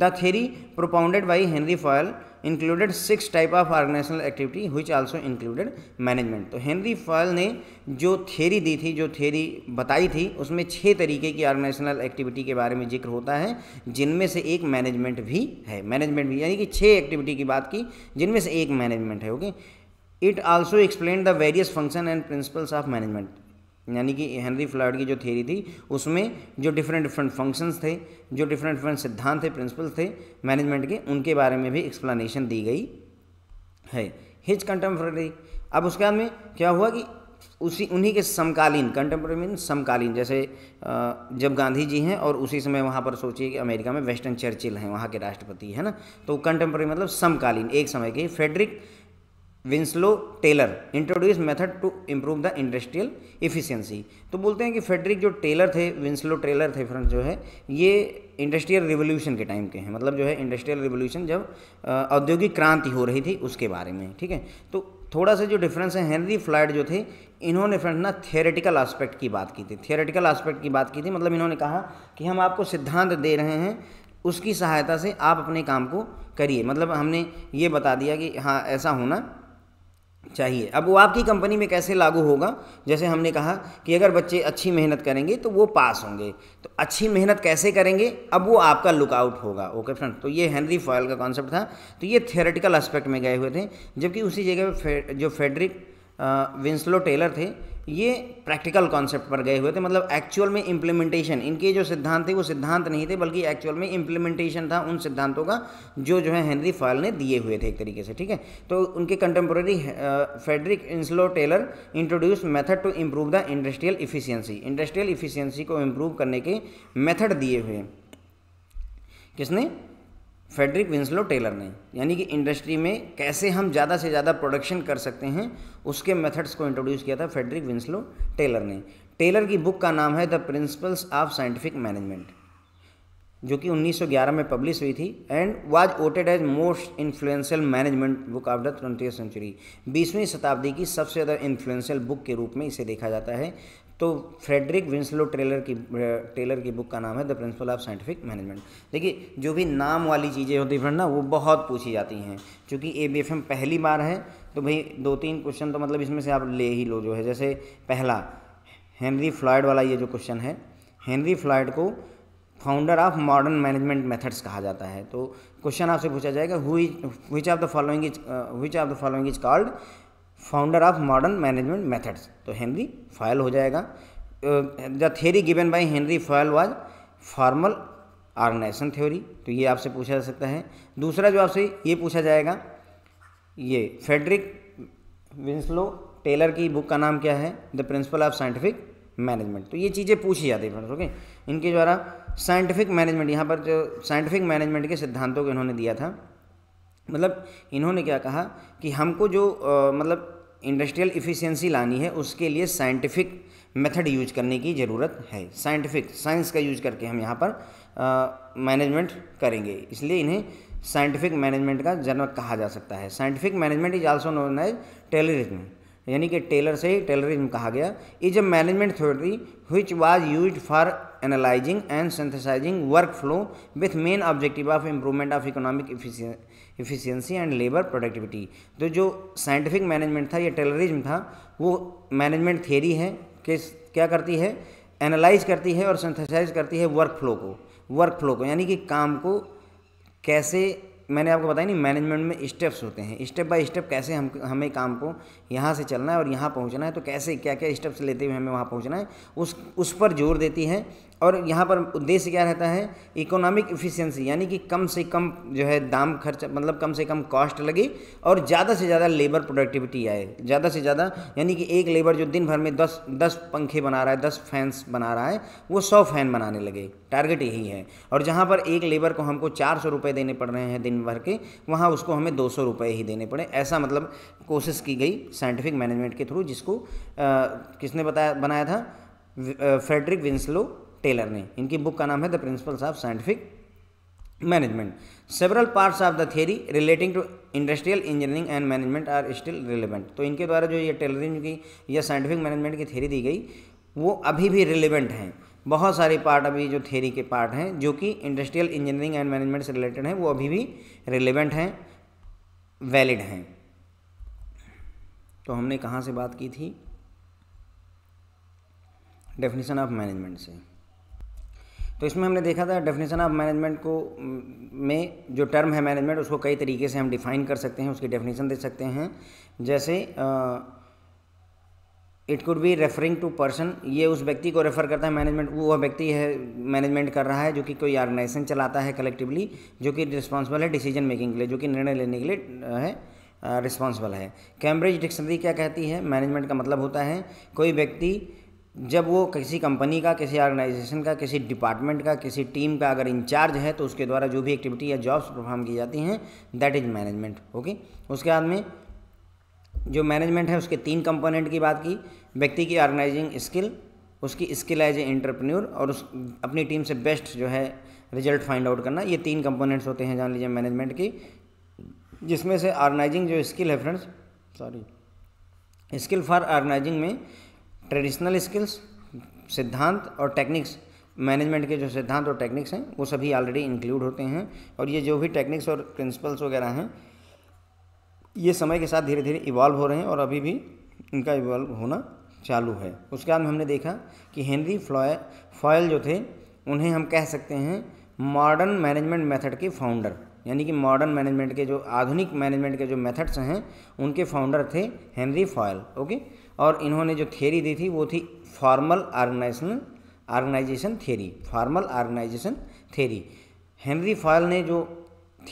the theory propounded by Henri Fayol included six type of organisational activity हुई आल्सो इंक्लूडेड मैनेजमेंट तो हेनरी फॉयल ने जो थेरी दी थी जो थेरी बताई थी उसमें छः तरीके की ऑर्गेनाइजेशनल एक्टिविटी के बारे में जिक्र होता है जिनमें से एक मैनेजमेंट भी है मैनेजमेंट भी यानी कि छः एक्टिविटी की बात की जिनमें से एक मैनेजमेंट है okay okay? It also explain the various function and principles of management यानी कि हेनरी फ्लॉड की जो थेरी थी उसमें जो डिफरेंट डिफरेंट फंक्शंस थे जो डिफरेंट डिफरेंट सिद्धांत थे प्रिंसिपल्स थे मैनेजमेंट के उनके बारे में भी एक्सप्लेनेशन दी गई है हिज कंटेम्प्रेरी अब उसके बाद में क्या हुआ कि उसी उन्हीं के समकालीन कंटेम्प्रेरी मीन समकालीन जैसे जब गांधी जी हैं और उसी समय वहाँ पर सोचिए कि अमेरिका में वेस्टर्न चर्चिल हैं वहाँ के राष्ट्रपति है ना तो कंटेम्प्रेरी मतलब समकालीन एक समय के Frederick Winslow Taylor introduce method to improve the industrial efficiency तो बोलते हैं कि फेडरिक जो टेलर थे विंस्लो टेलर थे फ्रेंड्स जो है ये इंडस्ट्रियल रिवोल्यूशन के टाइम के हैं मतलब जो है इंडस्ट्रियल रिवोल्यूशन जब औद्योगिक क्रांति हो रही थी उसके बारे में ठीक है तो थोड़ा सा जो डिफरेंस है हेनरी फ्लाइड जो थे इन्होंने फ्रेंड ना थियोरेटिकल आस्पेक्ट की बात की थी थियोरेटिकल आस्पेक्ट की बात की थी मतलब इन्होंने कहा कि हम आपको सिद्धांत दे रहे हैं उसकी सहायता से आप अपने काम को करिए मतलब हमने ये बता दिया कि हाँ ऐसा होना चाहिए अब वो आपकी कंपनी में कैसे लागू होगा जैसे हमने कहा कि अगर बच्चे अच्छी मेहनत करेंगे तो वो पास होंगे तो अच्छी मेहनत कैसे करेंगे अब वो आपका लुकआउट होगा ओके फ्रेंड तो ये हेनरी फॉयल का कॉन्सेप्ट था तो ये थियोरेटिकल एस्पेक्ट में गए हुए थे जबकि उसी जगह पर फे, जो फेडरिक विंस्लो टेलर थे ये प्रैक्टिकल कॉन्सेप्ट पर गए हुए थे मतलब एक्चुअल में इम्प्लीमेंटेशन इनके जो सिद्धांत थे वो सिद्धांत नहीं थे बल्कि एक्चुअल में इम्प्लीमेंटेशन था उन सिद्धांतों का जो जो है हेनरी फायल ने दिए हुए थे एक तरीके से ठीक है तो उनके contemporary Frederick Winslow Taylor introduce method to improve the industrial efficiency industrial efficiency को इम्प्रूव करने के मेथड दिए हुए किसने फेडरिक विंसलो टेलर ने यानी कि इंडस्ट्री में कैसे हम ज़्यादा से ज़्यादा प्रोडक्शन कर सकते हैं उसके मेथड्स को इंट्रोड्यूस किया था फेडरिक विंसलो टेलर ने टेलर की बुक का नाम है the principles of scientific management जो कि 1911 में पब्लिश हुई थी and was voted as most influential management book of the twenty century बीसवीं शताब्दी की सबसे ज़्यादा इन्फ्लुएंशियल बुक के रूप में इसे देखा जाता है तो फ्रेडरिक विंसलो ट्रेलर की टेलर की बुक का नाम है the principle of scientific management देखिए जो भी नाम वाली चीज़ें होती फ्रेंड ना वो बहुत पूछी जाती हैं क्योंकि ए बी एफ एम पहली बार है तो भाई दो तीन क्वेश्चन तो मतलब इसमें से आप ले ही लो जो है जैसे पहला हेनरी फ्लॉयड वाला ये जो क्वेश्चन है हेनरी फ्लॉयड को founder of modern management methods कहा जाता है तो क्वेश्चन आपसे पूछा जाएगा हुई which of the following is which of the following is called founder of modern management methods तो हेनरी फॉयल हो जाएगा the theory given by Henri Fayol was formal organisation theory तो ये आपसे पूछा जा सकता है दूसरा जो आपसे ये पूछा जाएगा ये फेडरिक विंसलो टेलर की बुक का नाम क्या है the principle of scientific management तो ये चीज़ें पूछी जाती है फ्रेंड्स ओके इनके द्वारा साइंटिफिक मैनेजमेंट यहाँ पर जो साइंटिफिक मैनेजमेंट के सिद्धांतों को इन्होंने दिया था मतलब इन्होंने क्या कहा कि हमको जो आ, मतलब इंडस्ट्रियल इफिशेंसी लानी है उसके लिए साइंटिफिक मेथड यूज करने की ज़रूरत है साइंटिफिक साइंस का यूज करके हम यहाँ पर मैनेजमेंट करेंगे इसलिए इन्हें साइंटिफिक मैनेजमेंट का जनक कहा जा सकता है scientific management is also known as Taylorism यानी कि टेलर से ही टेलरिज्म कहा गया is a management theory which was use for analysing and synthesising work flow with main objective of improvement of economic efficiency and labour productivity तो जो scientific management था या टेलरिज्म था वो मैनेजमेंट थियरी है कि क्या करती है एनालाइज करती है और सिंथेसाइज करती है वर्क फ्लो को वर्क फ्लो को यानी कि काम को कैसे मैंने आपको बताया नहीं मैनेजमेंट में स्टेप्स होते हैं स्टेप बाय स्टेप कैसे हम हमें काम को यहाँ से चलना है और यहाँ पहुँचना है तो कैसे क्या क्या स्टेप्स लेते हुए हमें वहाँ पहुँचना है उस उस पर जोर देती है और यहाँ पर उद्देश्य क्या रहता है इकोनॉमिक इफिशियंसी यानी कि कम से कम जो है दाम खर्च मतलब कम से कम कॉस्ट लगे और ज़्यादा से ज़्यादा लेबर प्रोडक्टिविटी आए ज़्यादा से ज़्यादा यानी कि एक लेबर जो दिन भर में दस दस पंखे बना रहा है दस फैंस बना रहा है वो सौ फैन बनाने लगे टारगेट यही है और जहाँ पर एक लेबर को हमको चार सौ रुपये देने पड़ रहे हैं दिन दिन भर के वहाँ उसको हमें दो सौ रुपये ही देने पड़े ऐसा मतलब कोशिश की गई साइंटिफिक मैनेजमेंट के थ्रू जिसको आ, किसने बताया बनाया था फ्रेडरिक विंसलो टेलर ने इनकी बुक का नाम है the principles of scientific management several parts of the theory relating to industrial engineering and management are still relevant तो इनके द्वारा जो ये टेलरिंग की या साइंटिफिक मैनेजमेंट की थियरी दी गई वो अभी भी रिलेवेंट हैं बहुत सारे पार्ट अभी जो थेरी के पार्ट हैं जो कि इंडस्ट्रियल इंजीनियरिंग एंड मैनेजमेंट से रिलेटेड हैं वो अभी भी रिलेवेंट हैं वैलिड हैं तो हमने कहाँ से बात की थी डेफिनेशन ऑफ मैनेजमेंट से तो इसमें हमने देखा था डेफिनेशन ऑफ मैनेजमेंट को में जो टर्म है मैनेजमेंट उसको कई तरीके से हम डिफ़ाइन कर सकते हैं उसकी डेफिनेशन दे सकते हैं जैसे आ, it could be referring to person ये उस व्यक्ति को रेफर करता है मैनेजमेंट वो व्यक्ति है मैनेजमेंट कर रहा है जो कि कोई ऑर्गेनाइजेशन चलाता है कलेक्टिवली जो कि रिस्पॉन्सिबल है डिसीजन मेकिंग के लिए जो कि निर्णय लेने के लिए है रिस्पॉन्सिबल है कैम्ब्रिज डिक्शनरी क्या कहती है मैनेजमेंट का मतलब होता है कोई व्यक्ति जब वो किसी कंपनी का किसी ऑर्गेनाइजेशन का किसी डिपार्टमेंट का किसी टीम का अगर इंचार्ज है तो उसके द्वारा जो भी एक्टिविटी या जॉब्स परफॉर्म की जाती हैं दैट इज़ मैनेजमेंट ओके उसके बाद में जो मैनेजमेंट है उसके तीन कंपोनेंट की बात की व्यक्ति की ऑर्गेनाइजिंग स्किल उसकी स्किल एज ए इंटरप्रन्यूर और उस अपनी टीम से बेस्ट जो है रिजल्ट फाइंड आउट करना ये तीन कंपोनेंट्स होते हैं जान लीजिए मैनेजमेंट की जिसमें से ऑर्गेनाइजिंग जो स्किल है friends sorry skill for organising में ट्रेडिशनल स्किल्स सिद्धांत और टेक्निक्स मैनेजमेंट के जो सिद्धांत और टेक्निक्स हैं वो सभी ऑलरेडी इंक्लूड होते हैं और ये जो भी टेक्निक्स और प्रिंसिपल्स वगैरह हैं ये समय के साथ धीरे धीरे इवॉल्व हो रहे हैं और अभी भी इनका इवॉल्व होना चालू है उसके बाद में हमने देखा कि हेनरी फ्लॉय फॉयल जो थे उन्हें हम कह सकते हैं मॉडर्न मैनेजमेंट मेथड के फाउंडर यानी कि मॉडर्न मैनेजमेंट के जो आधुनिक मैनेजमेंट के जो मेथड्स हैं उनके फाउंडर थे हेनरी फॉयल ओके और इन्होंने जो थेरी दी थी वो थी formal organisation organisation theory formal organisation theory Henri Fayol ने जो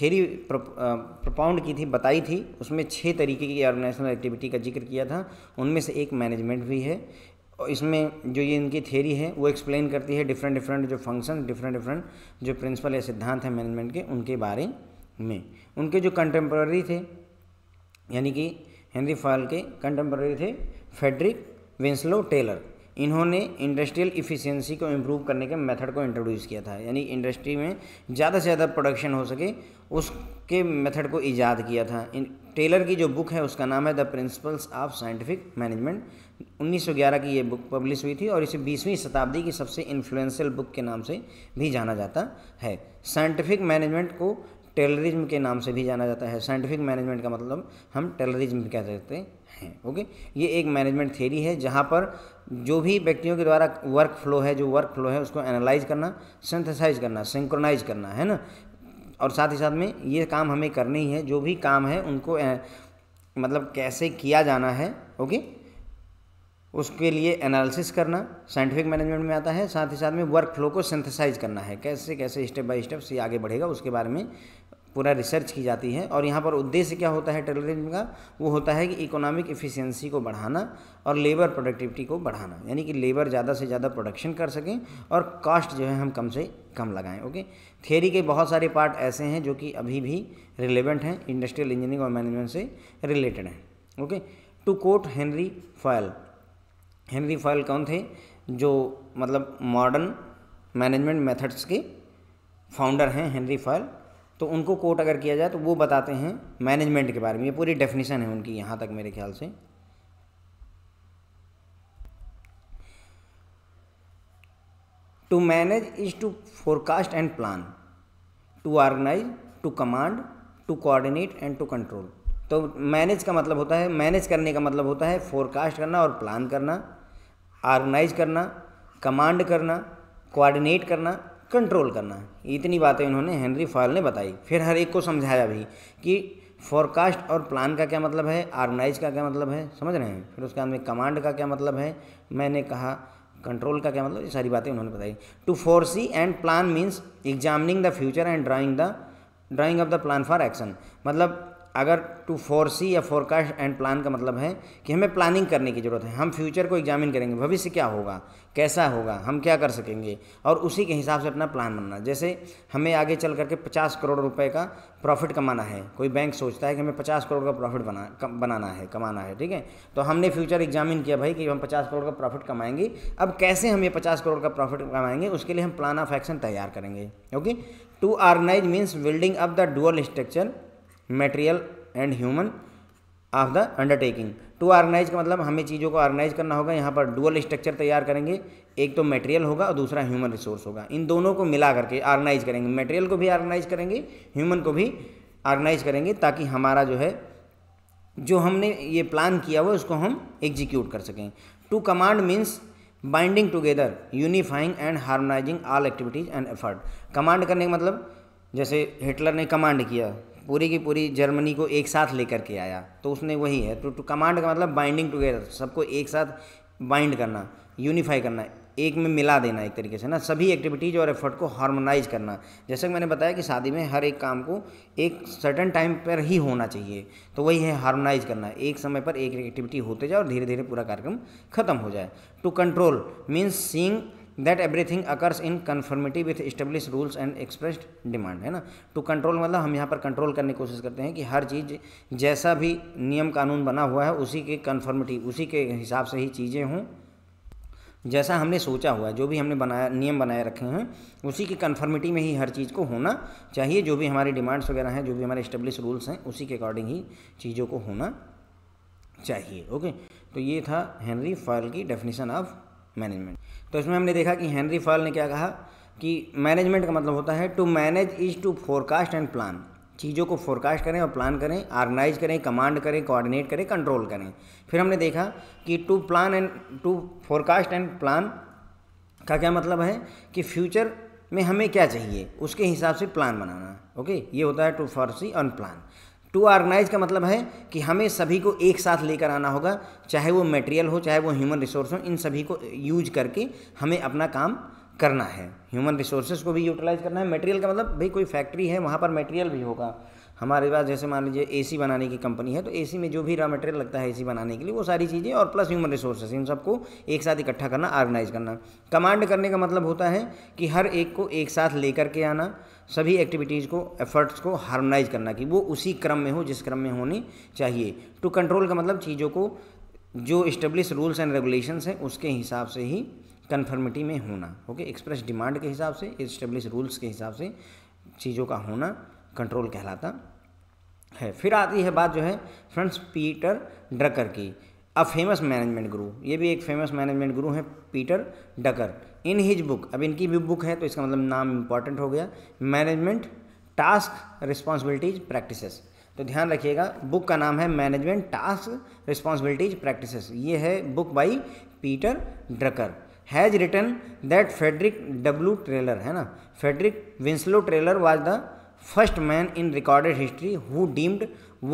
थेरी प्रपाउंड uh, की थी बताई थी उसमें छः तरीके की ऑर्गेनाइजेशनल एक्टिविटी का जिक्र किया था उनमें से एक मैनेजमेंट भी है और इसमें जो ये इनकी थेरी है वो एक्सप्लेन करती है डिफरेंट डिफरेंट जो फंक्शन डिफरेंट डिफरेंट जो प्रिंसिपल या सिद्धांत हैं मैनेजमेंट के उनके बारे में उनके जो कंटेम्प्रेरी थे यानी कि हेनरी फॉल के कंटेम्प्रेरी थे फेडरिक विंसलो टेलर इन्होंने इंडस्ट्रियल इफ़िशियंसी को इम्प्रूव करने के मेथड को इंट्रोड्यूस किया था यानी इंडस्ट्री में ज़्यादा से ज़्यादा प्रोडक्शन हो सके उसके मेथड को ईजाद किया था इन टेलर की जो बुक है उसका नाम है the principles of scientific management 1911 की ये बुक पब्लिश हुई थी और इसे 20वीं शताब्दी की सबसे इन्फ्लुएंशियल बुक के नाम से भी जाना जाता है साइंटिफिक मैनेजमेंट को टेलरिज्म के नाम से भी जाना जाता है साइंटिफिक मैनेजमेंट का मतलब हम टेलरिज्म कह सकते हैं ओके ये एक मैनेजमेंट थेरी है जहाँ पर जो भी व्यक्तियों के द्वारा वर्क फ्लो है जो वर्क फ्लो है उसको एनालाइज करना सिंथेसाइज करना सिंक्रोनाइज करना है ना और साथ ही साथ में ये काम हमें ही है जो भी काम है उनको ए, मतलब कैसे किया जाना है ओके उसके लिए एनालिसिस करना साइंटिफिक मैनेजमेंट में आता है साथ ही साथ में वर्क फ्लो को सिंथेसाइज करना है कैसे कैसे स्टेप बाय स्टेप से आगे बढ़ेगा उसके बारे में पूरा रिसर्च की जाती है और यहाँ पर उद्देश्य क्या होता है टेलरिंग का वो होता है कि इकोनॉमिक इफिशियंसी को बढ़ाना और लेबर प्रोडक्टिविटी को बढ़ाना यानी कि लेबर ज़्यादा से ज़्यादा प्रोडक्शन कर सकें और कास्ट जो है हम कम से कम लगाएं ओके थेरी के बहुत सारे पार्ट ऐसे हैं जो कि अभी भी रिलेवेंट हैं इंडस्ट्रियल इंजीनियरिंग और मैनेजमेंट से रिलेटेड हैं okay to quote Henri Fayol Henri Fayol कौन थे जो मतलब मॉडर्न मैनेजमेंट मेथड्स के फाउंडर हैं हेनरी फॉयल तो उनको कोट अगर किया जाए तो वो बताते हैं मैनेजमेंट के बारे में ये पूरी डेफिनेशन है उनकी यहाँ तक मेरे ख्याल से to manage is to forecast and plan to organize to command to coordinate and to control तो मैनेज का मतलब होता है मैनेज करने का मतलब होता है फोरकास्ट करना और प्लान करना ऑर्गेनाइज करना कमांड करना कोऑर्डिनेट करना कंट्रोल करना इतनी बातें इन्होंने हेनरी फॉयल ने बताई फिर हर एक को समझाया भी कि फॉरकास्ट और प्लान का क्या मतलब है ऑर्गेनाइज का क्या मतलब है समझ रहे हैं फिर उसके बाद में कमांड का क्या मतलब है मैंने कहा कंट्रोल का क्या मतलब ये सारी बातें उन्होंने बताई to foresee and plan means examining the future and drawing the drawing of the plan for action मतलब अगर टू फोरसी या फोरकास्ट एंड प्लान का मतलब है कि हमें प्लानिंग करने की ज़रूरत है हम फ्यूचर को एग्जामिन करेंगे भविष्य क्या होगा कैसा होगा हम क्या कर सकेंगे और उसी के हिसाब से अपना प्लान बनना जैसे हमें आगे चल करके पचास करोड़ रुपए का प्रॉफिट कमाना है कोई बैंक सोचता है कि हमें पचास करोड़ का प्रॉफिट बना कम, बनाना है कमाना है ठीक है तो हमने फ्यूचर एग्जामिन किया भाई कि हम पचास करोड़ का प्रॉफिट कमाएंगे अब कैसे हम ये पचास करोड़ का प्रॉफिट कमाएंगे उसके लिए हम प्लान ऑफ एक्शन तैयार करेंगे okay to organize means building up the dual structure material and human of the undertaking to organize का मतलब हमें चीज़ों को ऑर्गेनाइज करना होगा यहाँ पर डुअल स्ट्रक्चर तैयार करेंगे एक तो मटेरियल होगा और दूसरा ह्यूमन रिसोर्स होगा इन दोनों को मिला करके ऑर्गेनाइज करेंगे मटेरियल को भी ऑर्गेनाइज करेंगे ह्यूमन को भी ऑर्गेनाइज करेंगे ताकि हमारा जो है जो हमने ये प्लान किया हुआ उसको हम एग्जीक्यूट कर सकें to command means binding together unifying and harmonizing all activities and effort command करने का मतलब जैसे हिटलर ने कमांड किया पूरी की पूरी जर्मनी को एक साथ लेकर के आया तो उसने वही है तो, टू तो कमांड का मतलब बाइंडिंग टुगेदर सबको एक साथ बाइंड करना यूनिफाई करना एक में मिला देना एक तरीके से ना सभी एक्टिविटीज़ और एफर्ट को हार्मोनाइज करना जैसे कि मैंने बताया कि शादी में हर एक काम को एक सर्टन टाइम पर ही होना चाहिए तो वही है हार्मोनाइज करना एक समय पर एक एक्टिविटी होते जाए और धीरे धीरे पूरा कार्यक्रम खत्म हो जाए to control means seeing that everything occurs in conformity with establish rules and expressed demand है ना टू कंट्रोल मतलब हम यहाँ पर कंट्रोल करने की कोशिश करते हैं कि हर चीज़ जैसा भी नियम कानून बना हुआ है उसी के कन्फर्मिटी उसी के हिसाब से ही चीज़ें हों जैसा हमने सोचा हुआ है जो भी हमने बनाया नियम बनाए रखे हैं उसी की कन्फर्मिटी में ही हर चीज़ को होना चाहिए जो भी हमारे डिमांड्स वगैरह हैं जो भी हमारे इस्टेब्लिश रूल्स हैं उसी के अकॉर्डिंग ही चीज़ों को होना चाहिए ओके तो ये था हेनरी फॉल की डेफिनेशन ऑफ मैनेजमेंट तो इसमें हमने देखा कि हेनरी फॉल ने क्या कहा कि मैनेजमेंट का मतलब होता है to manage is to forecast and plan चीज़ों को फोरकास्ट करें और प्लान करें ऑर्गेनाइज करें कमांड करें कोऑर्डिनेट करें कंट्रोल करें फिर हमने देखा कि to plan and to forecast and plan का क्या मतलब है कि फ्यूचर में हमें क्या चाहिए उसके हिसाब से प्लान बनाना ओके ये होता है to foresee on plan to organize का मतलब है कि हमें सभी को एक साथ लेकर आना होगा चाहे वो मटेरियल हो चाहे वो ह्यूमन रिसोर्स हो इन सभी को यूज करके हमें अपना काम करना है ह्यूमन रिसोर्सेज को भी यूटिलाइज करना है मटेरियल का मतलब भाई कोई फैक्ट्री है वहाँ पर मटेरियल भी होगा हमारे पास जैसे मान लीजिए सी बनाने की कंपनी है तो सी में जो भी रॉ मटेरियल लगता है सी बनाने के लिए वो सारी चीज़ें और प्लस ह्यूमन रिसोर्सेज इन सबको एक साथ इकट्ठा करना ऑर्गेनाइज करना कमांड करने का मतलब होता है कि हर एक को एक साथ लेकर के आना सभी एक्टिविटीज़ को एफर्ट्स को हार्मोनाइज करना कि वो उसी क्रम में हो जिस क्रम में होनी चाहिए टू कंट्रोल का मतलब चीज़ों को जो इस्टेब्लिश रूल्स एंड रेगुलेशन हैं उसके हिसाब से ही कन्फर्मिटी में होना ओके एक्सप्रेस डिमांड के हिसाब से इस्टेब्लिश रूल्स के हिसाब से चीज़ों का होना कंट्रोल कहलाता है फिर आती है बात जो है फ्रेंड्स पीटर ड्रकर की अ फेमस मैनेजमेंट गुरु ये भी एक फेमस मैनेजमेंट गुरु हैं Peter Drucker in his book अब इनकी भी बुक है तो इसका मतलब नाम इंपॉर्टेंट हो गया मैनेजमेंट टास्क रिस्पॉन्सिबिलिटीज प्रैक्टिसेस तो ध्यान रखिएगा बुक का नाम है मैनेजमेंट टास्क रिस्पॉन्सिबिलिटीज प्रैक्टिसेस ये है book by Peter Drucker has written that Frederick W Taylor है ना Frederick Winslow Taylor was the first man in recorded history who deemed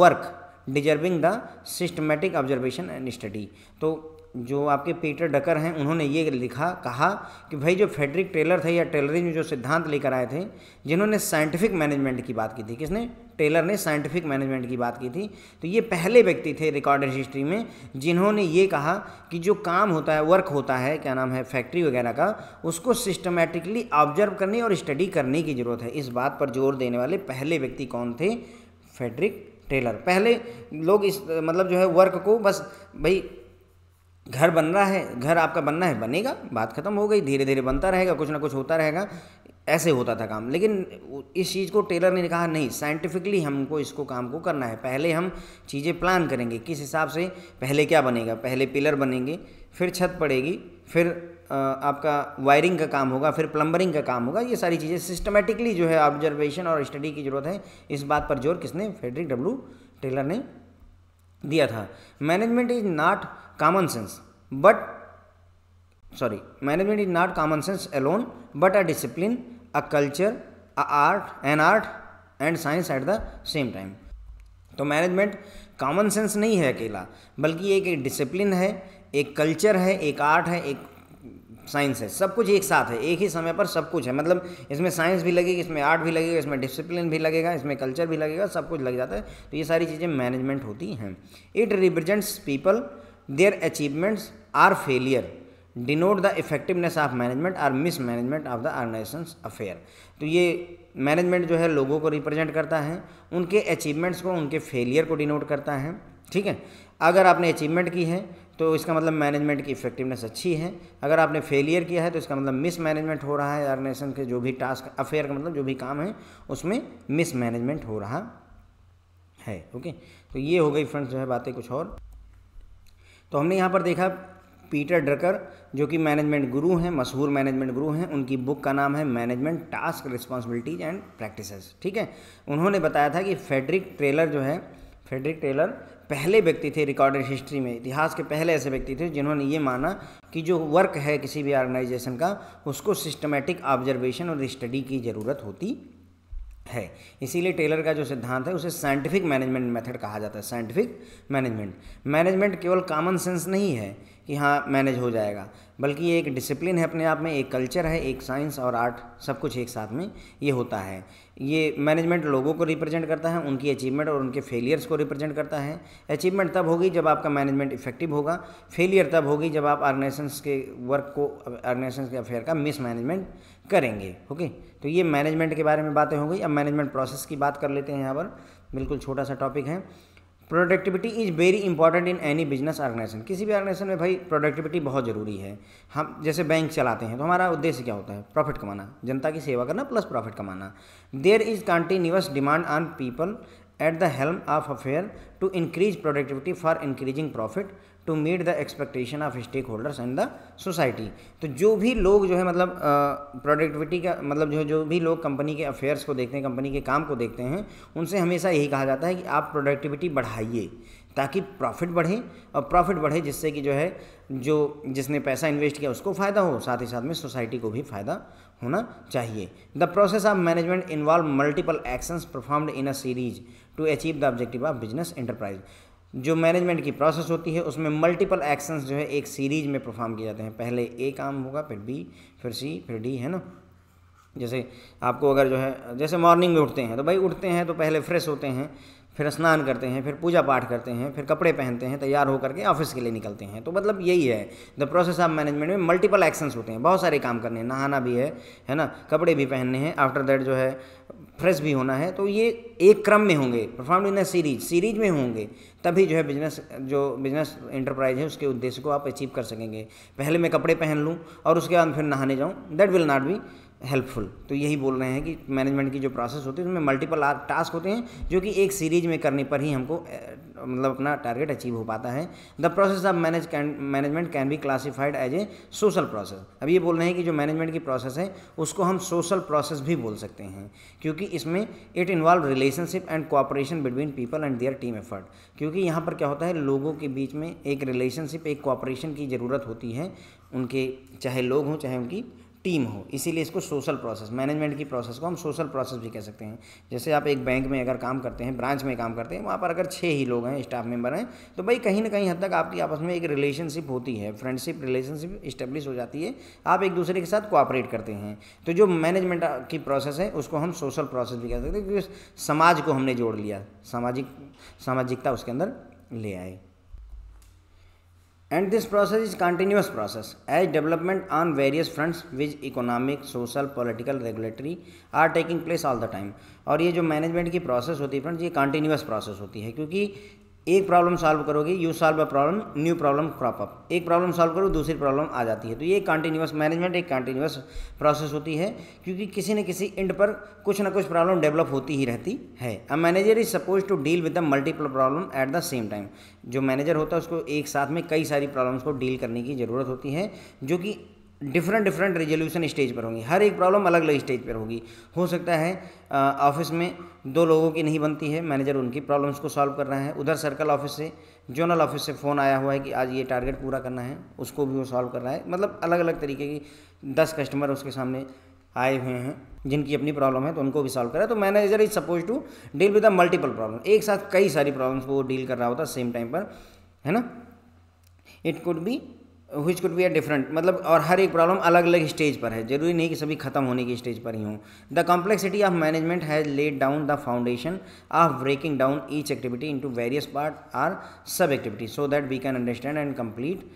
work deserving the systematic observation and study तो जो आपके Peter डकर हैं उन्होंने ये लिखा कहा कि भाई जो फेडरिक टेलर थे या टेलरिंग जो सिद्धांत लेकर आए थे जिन्होंने साइंटिफिक मैनेजमेंट की बात की थी किसने टेलर ने साइंटिफिक मैनेजमेंट की बात की थी तो ये पहले व्यक्ति थे रिकॉर्डेड हिस्ट्री में जिन्होंने ये कहा कि जो काम होता है वर्क होता है क्या नाम है फैक्ट्री वगैरह का उसको सिस्टमेटिकली ऑब्जर्व करने और स्टडी करने की ज़रूरत है इस बात पर जोर देने वाले पहले व्यक्ति कौन थे फेडरिक टेलर पहले लोग इस मतलब जो है वर्क को बस भाई घर बन रहा है घर आपका बनना है बनेगा बात खत्म हो गई धीरे धीरे बनता रहेगा कुछ ना कुछ होता रहेगा ऐसे होता था काम लेकिन इस चीज़ को टेलर ने कहा नहीं साइंटिफिकली हमको इसको काम को करना है पहले हम चीज़ें प्लान करेंगे किस हिसाब से पहले क्या बनेगा पहले पिलर बनेंगे फिर छत पड़ेगी फिर आपका वायरिंग का काम होगा फिर प्लम्बरिंग का काम होगा ये सारी चीज़ें सिस्टमेटिकली जो है ऑब्जर्वेशन और स्टडी की ज़रूरत है इस बात पर जोर किसने फेडरिक डब्लू टेलर ने दिया था management is not common sense but sorry management is not common sense alone but a discipline a culture a art an art and science at the same time तो management common sense नहीं है अकेला बल्कि एक एक discipline है एक culture है एक आर्ट है एक साइंस है सब कुछ एक साथ है एक ही समय पर सब कुछ है मतलब इसमें साइंस भी लगेगी इसमें आर्ट भी लगेगा इसमें डिसिप्लिन भी लगेगा इसमें कल्चर भी लगेगा सब कुछ लग जाता है तो ये सारी चीज़ें मैनेजमेंट होती हैं it represents people their achievements or failure denote the effectiveness of management और mismanagement of the organization affair तो ये मैनेजमेंट जो है लोगों को रिप्रेजेंट करता है उनके अचीवमेंट्स को उनके फेलियर को डिनोट करता है ठीक है अगर आपने अचीवमेंट की है तो इसका मतलब मैनेजमेंट की इफेक्टिवनेस अच्छी है अगर आपने फेलियर किया है तो इसका मतलब मिस मैनेजमेंट हो रहा है ऑर्गेनाइजेशन के जो भी टास्क अफेयर का मतलब जो भी काम है उसमें मिस मैनेजमेंट हो रहा है ओके तो ये हो गई फ्रेंड्स जो है बातें कुछ और तो हमने यहाँ पर देखा पीटर ड्रकर जो कि मैनेजमेंट गुरु हैं मशहूर मैनेजमेंट गुरु हैं उनकी बुक का नाम है management task responsibilities and practices ठीक है उन्होंने बताया था कि फेडरिक ट्रेलर जो है फेडरिक ट्रेलर पहले व्यक्ति थे रिकॉर्डेड हिस्ट्री में इतिहास के पहले ऐसे व्यक्ति थे जिन्होंने ये माना कि जो वर्क है किसी भी ऑर्गेनाइजेशन का उसको सिस्टमेटिक ऑब्जर्वेशन और स्टडी की ज़रूरत होती है इसीलिए टेलर का जो सिद्धांत है उसे साइंटिफिक मैनेजमेंट मेथड कहा जाता है साइंटिफिक मैनेजमेंट मैनेजमेंट केवल कॉमन सेंस नहीं है कि हाँ मैनेज हो जाएगा बल्कि ये एक डिसिप्लिन है अपने आप में एक कल्चर है एक साइंस और आर्ट सब कुछ एक साथ में ये होता है ये मैनेजमेंट लोगों को रिप्रेजेंट करता है उनकी अचीवमेंट और उनके फेलियर्स को रिप्रेजेंट करता है अचीवमेंट तब होगी जब आपका मैनेजमेंट इफेक्टिव होगा फेलियर तब होगी जब आप ऑर्गेनाइजेशन के वर्क को ऑर्गेनाइजेशन के अफेयर का मिस मैनेजमेंट करेंगे ओके तो ये मैनेजमेंट के बारे में बातें हो गई अब मैनेजमेंट प्रोसेस की बात कर लेते हैं यहाँ पर बिल्कुल छोटा सा टॉपिक है productivity is very important in any business organization किसी भी ऑर्गेनाइजेशन में भाई प्रोडक्टिविटी बहुत ज़रूरी है हम जैसे बैंक चलाते हैं तो हमारा उद्देश्य क्या होता है प्रॉफिट कमाना जनता की सेवा करना प्लस प्रॉफिट कमाना there is continuous demand on people at the helm of affair to increase productivity for increasing profit to meet the expectation of stakeholders in the society तो जो भी लोग जो है मतलब प्रोडक्टिविटी का मतलब जो जो भी लोग कंपनी के अफेयर्स को देखते हैं कंपनी के काम को देखते हैं उनसे हमेशा यही कहा जाता है कि आप प्रोडक्टिविटी बढ़ाइए ताकि प्रॉफिट बढ़े और प्रॉफिट बढ़े जिससे कि जो है जो जिसने पैसा इन्वेस्ट किया उसको फ़ायदा हो साथ ही साथ में सोसाइटी को भी फ़ायदा होना चाहिए the process of management involve multiple actions performed in a series to achieve the objective of business enterprise जो मैनेजमेंट की प्रोसेस होती है उसमें मल्टीपल एक्शंस जो है एक सीरीज में परफॉर्म किए जाते हैं पहले ए काम होगा फिर बी फिर सी फिर डी है ना जैसे आपको अगर जो है जैसे मॉर्निंग में उठते हैं तो भाई उठते हैं तो पहले फ्रेश होते हैं फिर स्नान करते हैं फिर पूजा पाठ करते हैं फिर कपड़े पहनते हैं तैयार होकर के ऑफिस के लिए निकलते हैं तो मतलब यही है द प्रोसेस ऑफ मैनेजमेंट में मल्टीपल एक्शंस होते हैं बहुत सारे काम करने हैं नहाना भी है है ना कपड़े भी पहनने हैं आफ्टर दैट जो है फ्रेश भी होना है तो ये एक क्रम में होंगे perform in a series series में होंगे तभी जो है बिजनेस जो बिजनेस इंटरप्राइज है उसके उद्देश्य को आप अचीव कर सकेंगे पहले मैं कपड़े पहन लूँ और उसके बाद फिर नहाने जाऊँ that will not be helpful तो यही बोल रहे हैं कि मैनेजमेंट की जो प्रोसेस होती है उसमें मल्टीपल टास्क होते हैं जो कि एक सीरीज में करने पर ही हमको मतलब अपना टारगेट अचीव हो पाता है the process of manage can management can be classified as a social process अब ये बोल रहे हैं कि जो मैनेजमेंट की प्रोसेस है उसको हम सोशल प्रोसेस भी बोल सकते हैं क्योंकि इसमें it involve relationship and cooperation between people and their team effort क्योंकि यहाँ पर क्या होता है लोगों के बीच में एक रिलेशनशिप एक कोऑपरेशन की ज़रूरत होती है उनके चाहे लोग हों चाहे उनकी टीम हो इसीलिए इसको सोशल प्रोसेस मैनेजमेंट की प्रोसेस को हम सोशल प्रोसेस भी कह सकते हैं जैसे आप एक बैंक में अगर काम करते हैं ब्रांच में काम करते हैं वहाँ पर अगर छः ही लोग हैं स्टाफ मेंबर हैं तो भाई कहीं ना कहीं हद तक आपकी आपस में एक रिलेशनशिप होती है फ्रेंडशिप रिलेशनशिप इस्टेब्लिश हो जाती है आप एक दूसरे के साथ कोऑपरेट करते हैं तो जो मैनेजमेंट की प्रोसेस है उसको हम सोशल प्रोसेस भी कह सकते हैं क्योंकि समाज को हमने जोड़ लिया सामाजिक सामाजिकता उसके अंदर ले आए and this process is continuous process as development on various fronts viz economic social political regulatory are taking place all the time और ये जो मैनेजमेंट की प्रोसेस होती है फ्रेंड्स ये कंटिन्यूस प्रोसेस होती है क्योंकि एक प्रॉब्लम सॉल्व करोगे you solve a problem new problem crop up एक प्रॉब्लम सॉल्व करो दूसरी प्रॉब्लम आ जाती है तो ये कंटिन्यूस मैनेजमेंट एक कंटिन्यूस प्रोसेस होती है क्योंकि किसी न किसी एंड पर कुछ ना कुछ प्रॉब्लम डेवलप होती ही रहती है a manager is suppose to deal with the multiple problem at the same time जो मैनेजर होता है उसको एक साथ में कई सारी प्रॉब्लम्स को डील करने की ज़रूरत होती है जो कि डिफरेंट डिफरेंट रेजोल्यूशन स्टेज पर होंगी हर एक प्रॉब्लम अलग अलग स्टेज पर होगी हो सकता है ऑफिस में दो लोगों की नहीं बनती है मैनेजर उनकी प्रॉब्लम्स को सॉल्व कर रहा है उधर सर्कल ऑफिस से जोनल ऑफिस से फ़ोन आया हुआ है कि आज ये टारगेट पूरा करना है उसको भी वो सॉल्व कर रहा है मतलब अलग अलग तरीके की दस कस्टमर उसके सामने आए हुए हैं जिनकी अपनी प्रॉब्लम है तो उनको भी सॉल्व करा तो manager is suppose to deal with the multiple problem एक साथ कई सारी प्रॉब्लम्स को वो डील कर रहा होता है सेम टाइम पर है ना it could be which could be a different मतलब और हर एक प्रॉब्लम अलग अलग स्टेज पर है जरूरी नहीं कि सभी खत्म होने की स्टेज पर ही हों the complexity of management has laid down the foundation of breaking down each activity into various part or sub activity so that we can understand and complete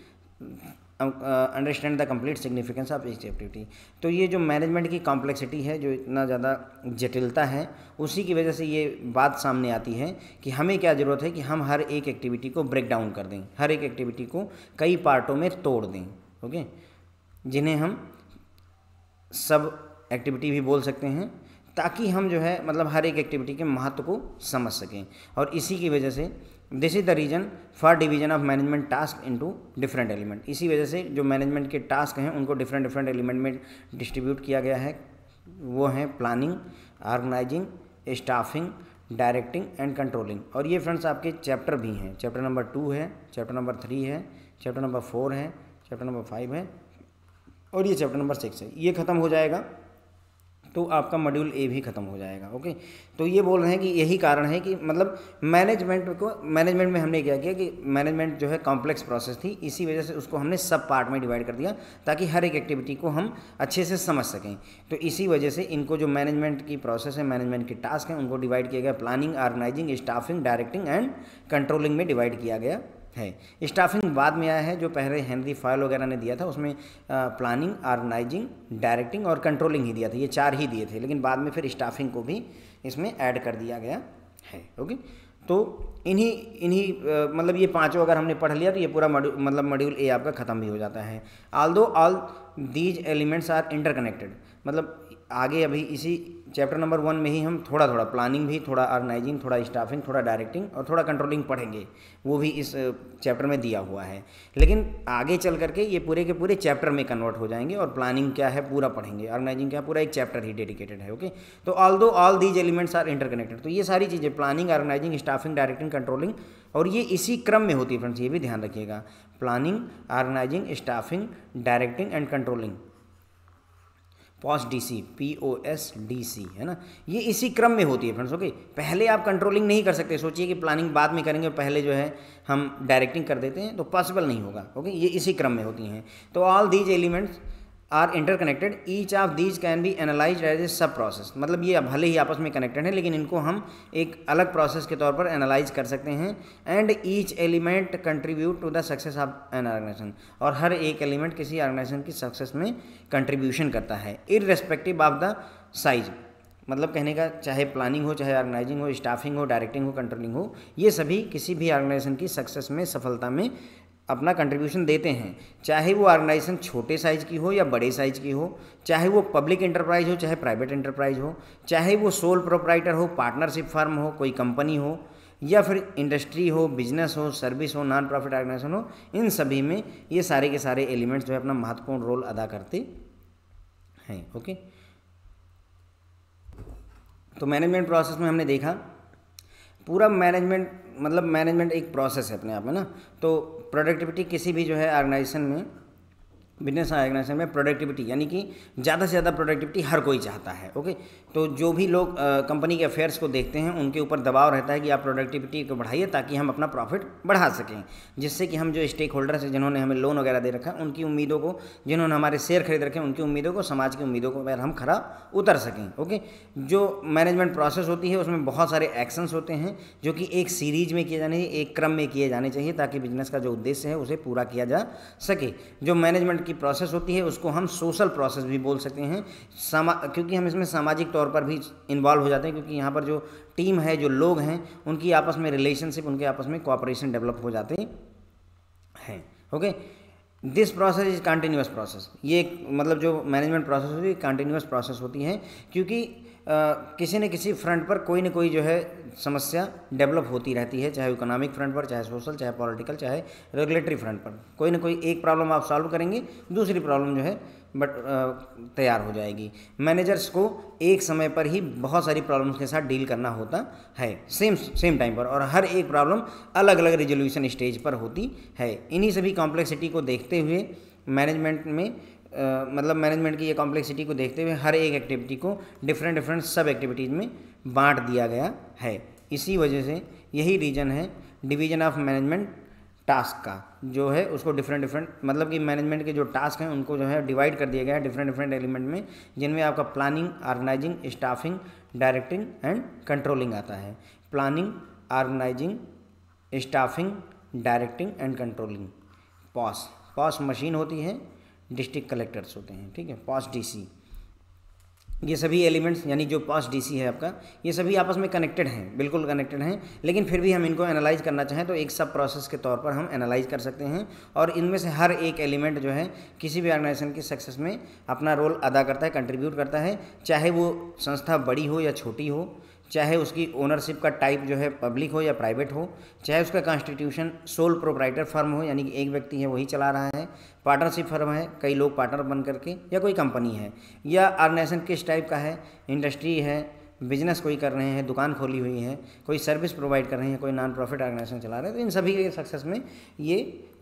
understand the complete significance of each activity तो ये जो management की complexity है जो इतना ज़्यादा जटिलता है उसी की वजह से ये बात सामने आती है कि हमें क्या ज़रूरत है कि हम हर एक एक्टिविटी को ब्रेक डाउन कर दें हर एक एक्टिविटी को कई पार्टों में तोड़ दें ओके जिन्हें हम सब एक्टिविटी भी बोल सकते हैं ताकि हम जो है मतलब हर एक एक्टिविटी के महत्व को समझ सकें और इसी की वजह से this is the reason for division of management task into different element इसी वजह से जो मैनेजमेंट के टास्क हैं उनको डिफरेंट डिफरेंट एलिमेंट में डिस्ट्रीब्यूट किया गया है वो हैं planning organizing staffing directing and controlling और ये फ्रेंड्स आपके चैप्टर भी हैं चैप्टर नंबर टू है चैप्टर नंबर थ्री है चैप्टर नंबर फोर है चैप्टर नंबर फाइव है और ये चैप्टर नंबर सिक्स है ये ख़त्म हो जाएगा तो आपका मॉड्यूल ए भी ख़त्म हो जाएगा ओके तो ये बोल रहे हैं कि यही कारण है कि मतलब मैनेजमेंट को मैनेजमेंट में हमने क्या किया कि मैनेजमेंट जो है कॉम्प्लेक्स प्रोसेस थी इसी वजह से उसको हमने सब पार्ट में डिवाइड कर दिया ताकि हर एक एक्टिविटी को हम अच्छे से समझ सकें तो इसी वजह से इनको जो मैनेजमेंट की प्रोसेस है मैनेजमेंट के टास्क हैं उनको डिवाइड किया गया planning organizing staffing directing and controlling में डिवाइड किया गया है स्टाफिंग बाद में आया है जो पहले हेनरी फॉयल वगैरह ने दिया था उसमें प्लानिंग ऑर्गेनाइजिंग डायरेक्टिंग और कंट्रोलिंग ही दिया था ये चार ही दिए थे लेकिन बाद में फिर स्टाफिंग को भी इसमें ऐड कर दिया गया है ओके तो इन्हीं इन्हीं मतलब ये पांचों अगर हमने पढ़ लिया तो ये पूरा मॉड्यूल मतलब मॉड्यूल ए आपका ख़त्म भी हो जाता है although all these elements are interconnected मतलब आगे अभी इसी चैप्टर नंबर वन में ही हम थोड़ा थोड़ा प्लानिंग भी थोड़ा ऑर्गेनाइजिंग थोड़ा स्टाफिंग थोड़ा डायरेक्टिंग और थोड़ा कंट्रोलिंग पढ़ेंगे वो भी इस चैप्टर में दिया हुआ है लेकिन आगे चल करके ये पूरे के पूरे चैप्टर में कन्वर्ट हो जाएंगे और प्लानिंग क्या है पूरा पढ़ेंगे ऑर्गेनाइजिंग क्या पूरा एक चैप्टर ही डेडिकेटेड है ओके तो although all these elements are interconnected तो ये सारी चीज़ें planning organizing staffing directing controlling और ये इसी क्रम में होती है फ्रेंड्स ये भी ध्यान रखिएगा planning organizing staffing directing and controlling POS D C P O S D C है ना ये इसी क्रम में होती है फ्रेंड्स ओके पहले आप कंट्रोलिंग नहीं कर सकते सोचिए कि प्लानिंग बाद में करेंगे पहले जो है हम डायरेक्टिंग कर देते हैं तो पॉसिबल नहीं होगा ओके ये इसी क्रम में होती हैं तो all these elements are interconnected each of these can be analyze as a sub process मतलब ये भले ही आपस में कनेक्टेड हैं लेकिन इनको हम एक अलग प्रोसेस के तौर पर एनालाइज कर सकते हैं and each element contribute to the success of an organization और हर एक एलिमेंट किसी ऑर्गेनाइजेशन की सक्सेस में कंट्रीब्यूशन करता है irrespective of the size मतलब कहने का चाहे प्लानिंग हो चाहे ऑर्गेनाइजिंग हो स्टाफिंग हो डायरेक्टिंग हो कंट्रोलिंग हो ये सभी किसी भी ऑर्गेनाइजेशन की सक्सेस में सफलता में अपना कंट्रीब्यूशन देते हैं चाहे वो ऑर्गेनाइजेशन छोटे साइज की हो या बड़े साइज की हो चाहे वो पब्लिक इंटरप्राइज हो चाहे प्राइवेट इंटरप्राइज हो चाहे वो सोल प्रोपराइटर हो पार्टनरशिप फर्म हो कोई कंपनी हो या फिर इंडस्ट्री हो बिजनेस हो सर्विस हो नॉन प्रॉफिट ऑर्गेनाइजेशन हो इन सभी में ये सारे के सारे एलिमेंट्स जो है अपना महत्वपूर्ण रोल अदा करते हैं ओके तो मैनेजमेंट प्रोसेस में हमने देखा पूरा मैनेजमेंट मतलब मैनेजमेंट एक प्रोसेस है अपने आप में ना तो प्रोडक्टिविटी किसी भी जो है ऑर्गेनाइजेशन में बिजनेस ऑर्गेनाइजेशन में प्रोडक्टिविटी यानी कि ज़्यादा से ज़्यादा प्रोडक्टिविटी हर कोई चाहता है ओके तो जो भी लोग कंपनी के अफेयर्स को देखते हैं उनके ऊपर दबाव रहता है कि आप प्रोडक्टिविटी को बढ़ाइए ताकि हम अपना प्रॉफिट बढ़ा सकें जिससे कि हम जो स्टेक होल्डर्स हैं जिन्होंने हमें लोन वगैरह दे रखा है उनकी उम्मीदों को जिन्होंने हमारे शेयर खरीद रखे उनकी उम्मीदों को समाज की उम्मीदों को अगर हम खरा उतर सकें ओके जो मैनेजमेंट प्रोसेस होती है उसमें बहुत सारे एक्शंस होते हैं जो कि एक सीरीज में किए जाने चाहिए एक क्रम में किए जाने चाहिए ताकि बिजनेस का जो उद्देश्य है उसे पूरा किया जा सके जो मैनेजमेंट की प्रोसेस होती है उसको हम सोशल प्रोसेस भी बोल सकते हैं समा क्योंकि हम इसमें सामाजिक तौर पर भी इन्वॉल्व हो जाते हैं क्योंकि यहाँ पर जो टीम है जो लोग हैं उनकी आपस में रिलेशनशिप उनके आपस में कॉपरेशन डेवलप हो जाते हैं okay this process is continuous process ये एक मतलब जो मैनेजमेंट प्रोसेस होती है कंटिन्यूस प्रोसेस होती है क्योंकि किसी न किसी फ्रंट पर कोई ना कोई जो है समस्या डेवलप होती रहती है चाहे इकोनॉमिक फ्रंट पर चाहे सोशल चाहे पॉलिटिकल चाहे रेगुलेटरी फ्रंट पर कोई ना कोई एक प्रॉब्लम आप सॉल्व करेंगे दूसरी प्रॉब्लम जो है बट तैयार हो जाएगी मैनेजर्स को एक समय पर ही बहुत सारी प्रॉब्लम्स के साथ डील करना होता है सेम सेम टाइम पर और हर एक प्रॉब्लम अलग अलग रिजोल्यूशन स्टेज पर होती है इन्हीं सभी कॉम्प्लेक्सिटी को देखते हुए मैनेजमेंट में आ, मतलब मैनेजमेंट की ये कॉम्प्लेक्सिटी को देखते हुए हर एक एक्टिविटी को डिफरेंट डिफरेंट सब एक्टिविटीज़ में बांट दिया गया है इसी वजह से यही रीज़न है डिवीज़न ऑफ मैनेजमेंट टास्क का जो है उसको डिफरेंट डिफरेंट मतलब कि मैनेजमेंट के जो टास्क हैं उनको जो है डिवाइड कर दिया गया है डिफरेंट डिफरेंट एलिमेंट में जिनमें आपका planning organizing staffing directing and controlling आता है planning organizing staffing directing and controlling POS POS machine होती है डिस्ट्रिक्ट कलेक्टर्स होते हैं ठीक है पॉस डीसी ये सभी एलिमेंट्स यानी जो पास डीसी है आपका ये सभी आपस में कनेक्टेड हैं बिल्कुल कनेक्टेड हैं लेकिन फिर भी हम इनको एनालाइज करना चाहें तो एक सब प्रोसेस के तौर पर हम एनालाइज कर सकते हैं और इनमें से हर एक एलिमेंट जो है किसी भी ऑर्गेनाइजेशन की सक्सेस में अपना रोल अदा करता है कंट्रीब्यूट करता है चाहे वो संस्था बड़ी हो या छोटी हो चाहे उसकी ओनरशिप का टाइप जो है पब्लिक हो या प्राइवेट हो चाहे उसका कॉन्स्टिट्यूशन सोल प्रोप्राइटर फर्म हो यानी कि एक व्यक्ति है वही चला रहा है पार्टनरशिप फर्म है कई लोग पार्टनर बन करके या कोई कंपनी है या ऑर्गेनाइजेशन किस टाइप का है इंडस्ट्री है बिजनेस कोई कर रहे हैं दुकान खोली हुई है कोई सर्विस प्रोवाइड कर रहे हैं कोई नॉन प्रॉफिट ऑर्गेनाइजेशन चला रहे हैं तो इन सभी के सक्सेस में ये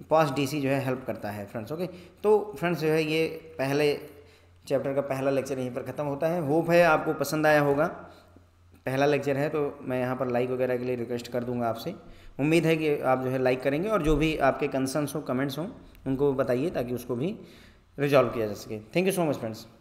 पॉस डीसी जो है हेल्प करता है फ्रेंड्स ओके तो फ्रेंड्स जो है ये पहले चैप्टर का पहला लेक्चर यहीं पर ख़त्म होता है होप है आपको पसंद आया होगा पहला लेक्चर है तो मैं यहाँ पर लाइक वगैरह के लिए रिक्वेस्ट कर दूंगा आपसे उम्मीद है कि आप जो है लाइक करेंगे और जो भी आपके कंसर्न्स हो कमेंट्स हों उनको बताइए ताकि उसको भी रिजॉल्व किया जा सके thank you so much friends